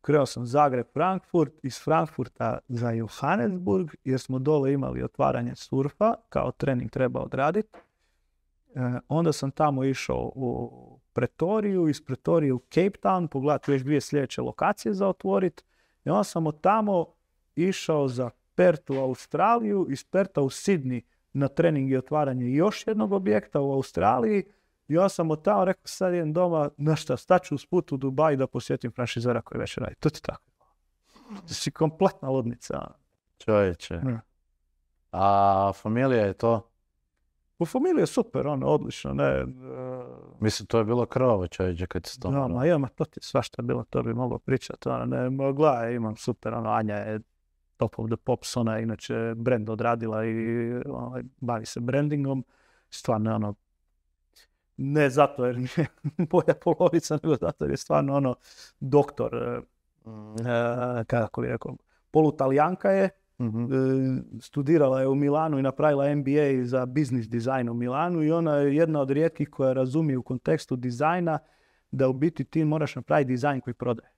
kreo sam Zagreb, Frankfurt, iz Frankfurta za Johannesburg, jer smo dole imali otvaranje surfa, kao trening treba odraditi. E, onda sam tamo išao u Pretoriju, iz Pretorije u Cape Town, pogledati još dvije sljedeće lokacije za otvoriti. I onda sam od tamo išao za Pertu u Australiju, iz Perta u Sydney na trening i otvaranje još jednog objekta u Australiji ja sam od tamo rekao sad idem doma, na šta, staću uz put u Dubaj da posjetim franšizera koji već radi. To ti tako. Ti si kompletna ludnica. Ono. Čovječe. A familija je to? U pa familiji je super, ono, odlično, ne. E, Mislim, to je bilo krvavo čovječe kad si to... Da, ono- ma ja, ma to ti je svašta bilo, to bi mogo pričati, ono, ne, mogla imam super, ono, Anja je top of the pops, ona je inače brand odradila i ovaj, bavi se brandingom. Stvarno, ono, ne zato jer nije je *laughs* bolja polovica, nego zato jer je stvarno ono doktor, e, e, kako bi rekao, polutalijanka je, mhm. e, Studirala je u Milanu i napravila MBA za biznis dizajn u Milanu i ona je jedna od rijetkih koja razumije u kontekstu dizajna da u biti ti moraš napraviti dizajn koji prodaje,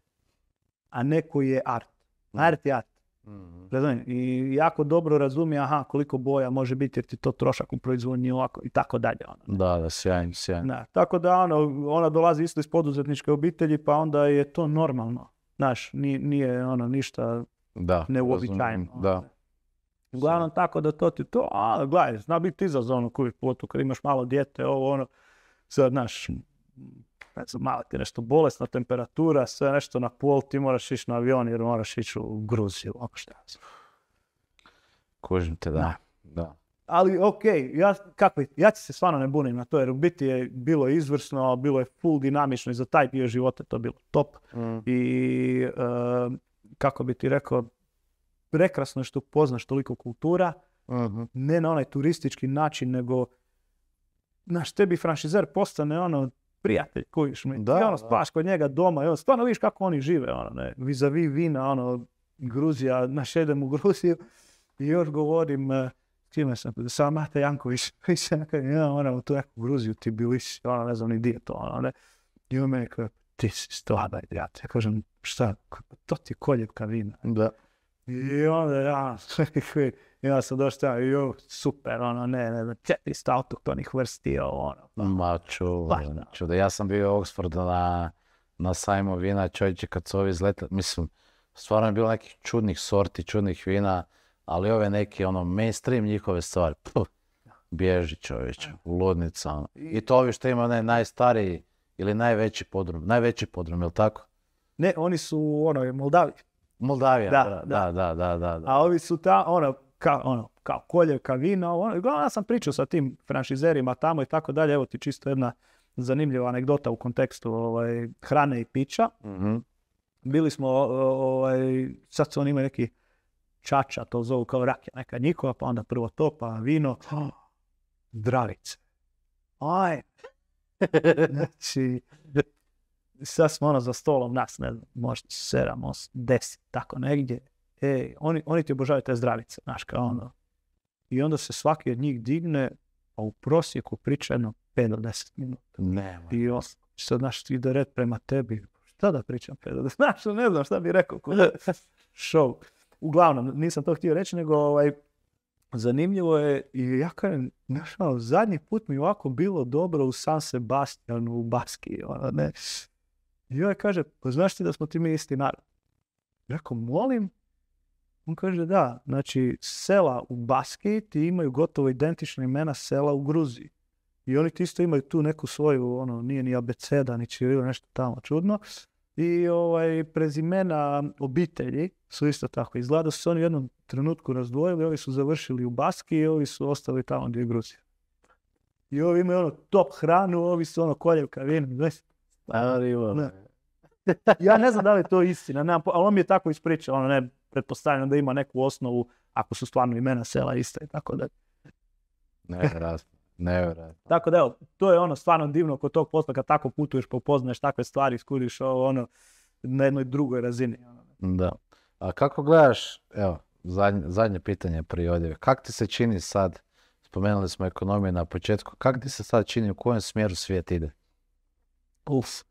a ne koji je art. Mhm. Art je art mm I jako dobro razumije aha, koliko boja može biti jer ti to trošak u proizvodnji ovako i tako dalje. Ono, da, da, sjajno, sjajno. tako da ono, ona dolazi isto iz poduzetničke obitelji pa onda je to normalno. Znaš, nije, ono ništa da, neuobičajeno. da. Ono, Uglavnom tako da to ti to, a gledaj, zna biti izazovno kuvi potu kad imaš malo dijete, ovo ono, sad, znaš, ne znam, malo ti nešto bolesna temperatura, sve nešto na pol, ti moraš ići na avion jer moraš ići u Gruziju, ako šta znam. Kužim te, da. da. Ali ok, ja, kako, ti se stvarno ne bunim na to jer u biti je bilo izvrsno, bilo je full dinamično i za taj dio života to bilo top. Mm. I e, kako bi ti rekao, prekrasno je što poznaš toliko kultura, mhm. ne na onaj turistički način, nego znaš, tebi franšizer postane ono prijatelj, kojiš mi. Da, I ono, spaš kod njega doma i ono, stvarno vidiš kako oni žive, ono, ne. vis-a-vis vina, ono, Gruzija, naš u Gruziju i još govorim, čime eh, sam, sa Mate Janković, *laughs* i sam ja ono, u tu neku Gruziju, ti biliš, ono, ne znam ni di je to, ono, ne. I on meni ti si stvarno idiot. Ja kažem, šta, to ti je koljevka vina. Da. I onda ja, *laughs* ja sam došao i jo, super, ono, ne, ne, 400 autoktonih vrsti, ono. Pa. Ma čudo, Ja sam bio u Oxfordu na, na sajmu vina, čovječe, kad su ovi izletali, mislim, stvarno je bilo nekih čudnih sorti, čudnih vina, ali ove neke, ono, mainstream njihove stvari, Puh, bježi čovječe, ludnica, ono. I to ovi što ima onaj najstariji ili najveći podrum, najveći podrum, li tako? Ne, oni su, ono, Moldaviji. Moldavija, da da da, da, da, A ovi su ta, ono, kao, ono, kao koljevka, vino, ono, ja sam pričao sa tim franšizerima tamo i tako dalje, evo ti čisto jedna zanimljiva anegdota u kontekstu ovaj, hrane i pića. Mhm. Bili smo, ovaj, sad su oni imaju neki čača, to zovu kao rakija, neka njihova, pa onda prvo to, pa vino, *gasps* dravice. Aj, *laughs* znači, sad smo ono za stolom nas, ne znam, možda sedam, 8, deset tako negdje. E, oni, oni ti obožavaju te zdravice, znaš, kao ono. I onda se svaki od njih digne, a u prosjeku priča jedno 5 do 10 minuta. ne I on, sad, znaš, ide red prema tebi. Šta da pričam 5 do 10? *laughs* Znaš, ne znam šta bi rekao. Show. *laughs* Uglavnom, nisam to htio reći, nego ovaj, zanimljivo je i ja kažem, znaš, ono, zadnji put mi ovako bilo dobro u San Sebastianu, u Baski, ono, ne, i ovaj kaže, pa znaš ti da smo ti mi isti narod? Rekao, molim? On kaže, da, znači sela u Baskiji ti imaju gotovo identična imena sela u Gruziji. I oni ti isto imaju tu neku svoju, ono, nije ni abeceda, ni čirilo, nešto tamo čudno. I ovaj, prezimena obitelji su isto tako. Izgleda su se oni u jednom trenutku razdvojili, ovi su završili u Baski i ovi su ostali tamo gdje je Gruzija. I ovi imaju ono top hranu, ovi su ono koljevka, vino, znači ja ne znam da li je to istina, ali on mi je tako ispričao, ono ne, pretpostavljam da ima neku osnovu, ako su stvarno imena sela ista i tako da. ne. Tako da evo, to je ono stvarno divno kod tog posla, kad tako putuješ, popoznaješ takve stvari, skuriš ovo ono, na jednoj drugoj razini. Ono. Da. A kako gledaš, evo, zadnje, zadnje pitanje prije odjeve, kako ti se čini sad, spomenuli smo ekonomiju na početku, kako ti se sad čini u kojem smjeru svijet ide? Uf.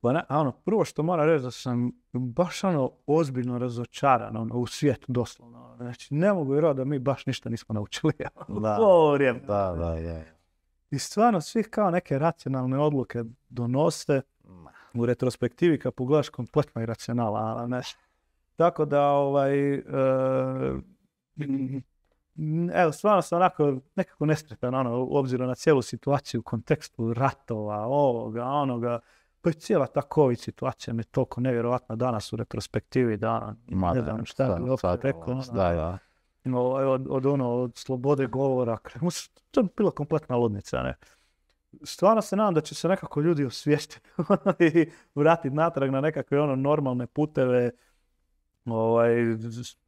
Pa ne, ono, prvo što moram reći da sam baš ono ozbiljno razočaran ono, u svijetu doslovno. Ono, znači, ne mogu vjerovati da mi baš ništa nismo naučili. *laughs* Ono, da, o, Da, da, I stvarno svih kao neke racionalne odluke donose. U retrospektivi kad pogledaš kompletno iracionala, ali ne. Tako da, ovaj, e, evo, stvarno sam onako nekako nespretan, ono, obziru na cijelu situaciju u kontekstu ratova, ovoga, onoga, pa i cijela ta COVID situacija mi je toliko nevjerojatna danas u retrospektivi da ne znam šta rekao. Ono, da, da. Ovaj, od, ono, od slobode govora, to je bila kompletna ludnica, ne. Stvarno se nadam da će se nekako ljudi osvijestiti *laughs* ono, i vratiti natrag na nekakve ono normalne puteve, ovaj,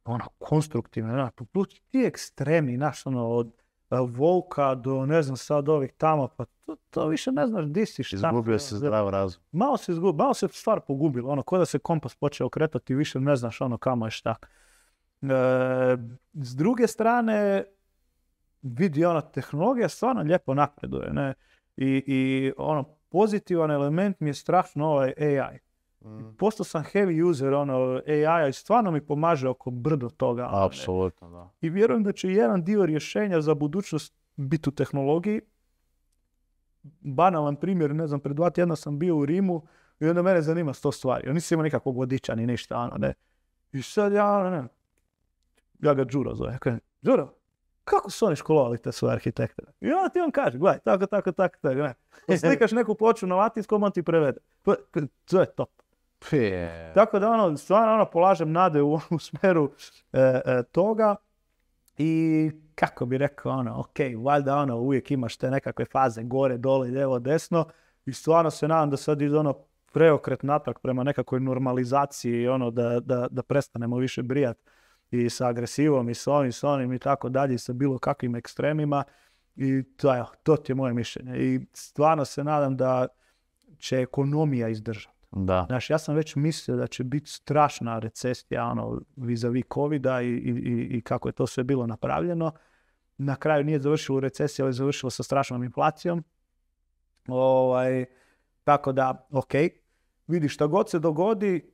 ono, konstruktivne, plus ti ekstremni, znaš, ono, od e, Volka do, ne znam, sad ovih tamo, pa to, više ne znaš di si šta. Izgubio se zdrav razum. Malo se izgubio, malo se stvar pogubila, ono, ko da se kompas počeo kretati, više ne znaš, ono, kamo je šta. E, s druge strane, vidi, ona tehnologija stvarno lijepo napreduje, ne, i, i ono, pozitivan element mi je strašno ovaj AI Mm. Postao sam heavy user ono, AI-a i stvarno mi pomaže oko brdo toga. Apsolutno, da. I vjerujem da će jedan dio rješenja za budućnost biti u tehnologiji. Banalan primjer, ne znam, pred dva tjedna sam bio u Rimu i onda mene zanima sto stvari. Oni nisam imao nikakvog vodiča ni ništa, ono, ne. I sad ja, ono, ne, ja ga Đuro zove. kako su oni školovali te svoje arhitekte? I onda ti on kaže, gledaj, tako, tako, tako, tako, ne. *laughs* Slikaš neku ploču na latinskom, on ti prevede. To pa, je top. Tako da ono, stvarno ono, polažem nade u onom *laughs* smeru e, e, toga i kako bi rekao ono, ok, valjda ono, uvijek imaš te nekakve faze gore, dole, lijevo, desno i stvarno se nadam da sad iz ono preokret natrag prema nekakvoj normalizaciji ono da, da, da prestanemo više brijat i sa agresivom i s ovim, s onim i tako dalje i sa bilo kakvim ekstremima i to, to ti je moje mišljenje i stvarno se nadam da će ekonomija izdržati da. Znači, ja sam već mislio da će biti strašna recesija ono, vis-a-vis covid i, i, i kako je to sve bilo napravljeno. Na kraju nije završilo u ali je završilo sa strašnom inflacijom. Ovaj, tako da, ok, vidi šta god se dogodi,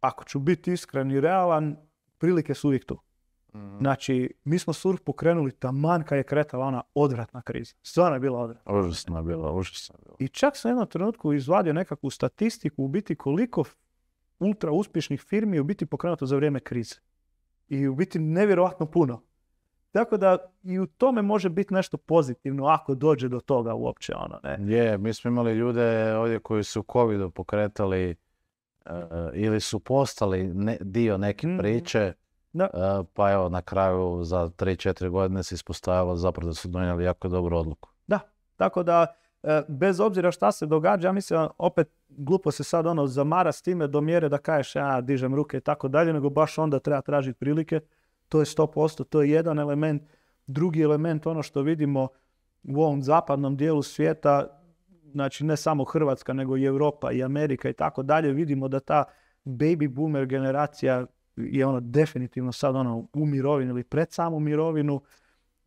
ako ću biti iskren i realan, prilike su uvijek tu. Mhm. Znači, mi smo surf pokrenuli taman kad je kretala ona odvratna kriza. Stvarno je bila odvratna. Užasna je bila, užasna je bila. I čak sam jednom trenutku izvadio nekakvu statistiku u biti koliko ultra uspješnih firmi je u biti pokrenuto za vrijeme krize. I u biti nevjerojatno puno. Tako da i u tome može biti nešto pozitivno ako dođe do toga uopće. Ono, ne? Je, mi smo imali ljude ovdje koji su u pokretali eh, ili su postali dio neke mhm. priče da. E, pa evo, na kraju za 3-4 godine se ispostavilo zapravo da su donijeli jako dobru odluku. Da, tako da e, bez obzira šta se događa, ja mislim opet glupo se sad ono zamara s time do mjere da kažeš ja dižem ruke i tako dalje, nego baš onda treba tražiti prilike. To je 100%, to je jedan element. Drugi element, ono što vidimo u ovom zapadnom dijelu svijeta, znači ne samo Hrvatska, nego i Europa i Amerika i tako dalje, vidimo da ta baby boomer generacija je ono definitivno sad ono u mirovinu ili pred samu mirovinu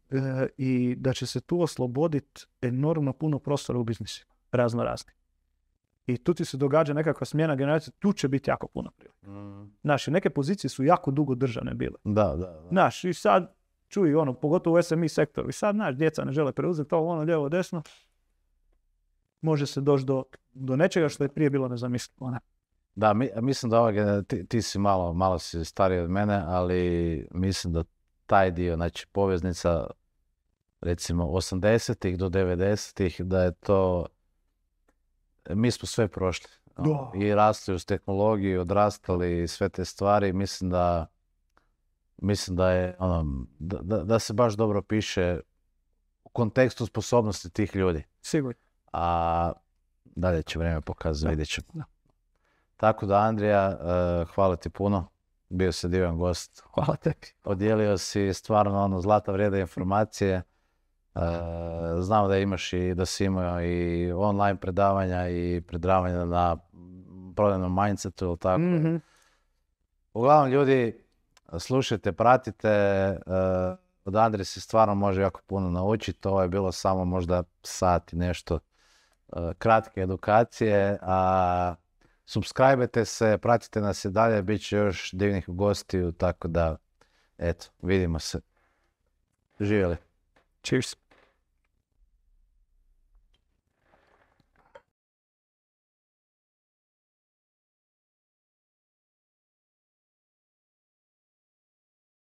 e, i da će se tu osloboditi enormno puno prostora u biznisu razno razni. I tu ti se događa nekakva smjena generacije, tu će biti jako puno prilika. Mm. neke pozicije su jako dugo državne bile. Da, da, da. Znaš, i sad čuj, ono, pogotovo u SME sektoru. I sad, znaš, djeca ne žele preuzeti to, ono, lijevo, desno. Može se doći do, do nečega što je prije bilo nezamislivo. Ne? Da, mislim da ova, ti, ti si malo, malo si stariji od mene, ali mislim da taj dio, znači poveznica recimo 80-ih do 90-ih, da je to, mi smo sve prošli. I rasli uz tehnologiju, odrastali i sve te stvari. Mislim da, mislim da je, ono, da, se baš dobro piše u kontekstu sposobnosti tih ljudi. Sigurno. A dalje će vrijeme pokazati, vidjet ćemo. Tako da, Andrija, eh, hvala ti puno. Bio si divan gost. Hvala tebi. Podijelio si stvarno ono zlata vrijeda informacije. Eh, Znam da imaš i da si imao i online predavanja i predavanja na prodajnom mindsetu ili tako. Mhm. Uglavnom, ljudi, slušajte, pratite. Eh, od Andrije se stvarno može jako puno naučiti. Ovo je bilo samo možda sat i nešto kratke edukacije. a Subscribe-te se, pratite nas i dalje, bit će još divnih gostiju, tako da, eto, vidimo se. Živjeli. Cheers.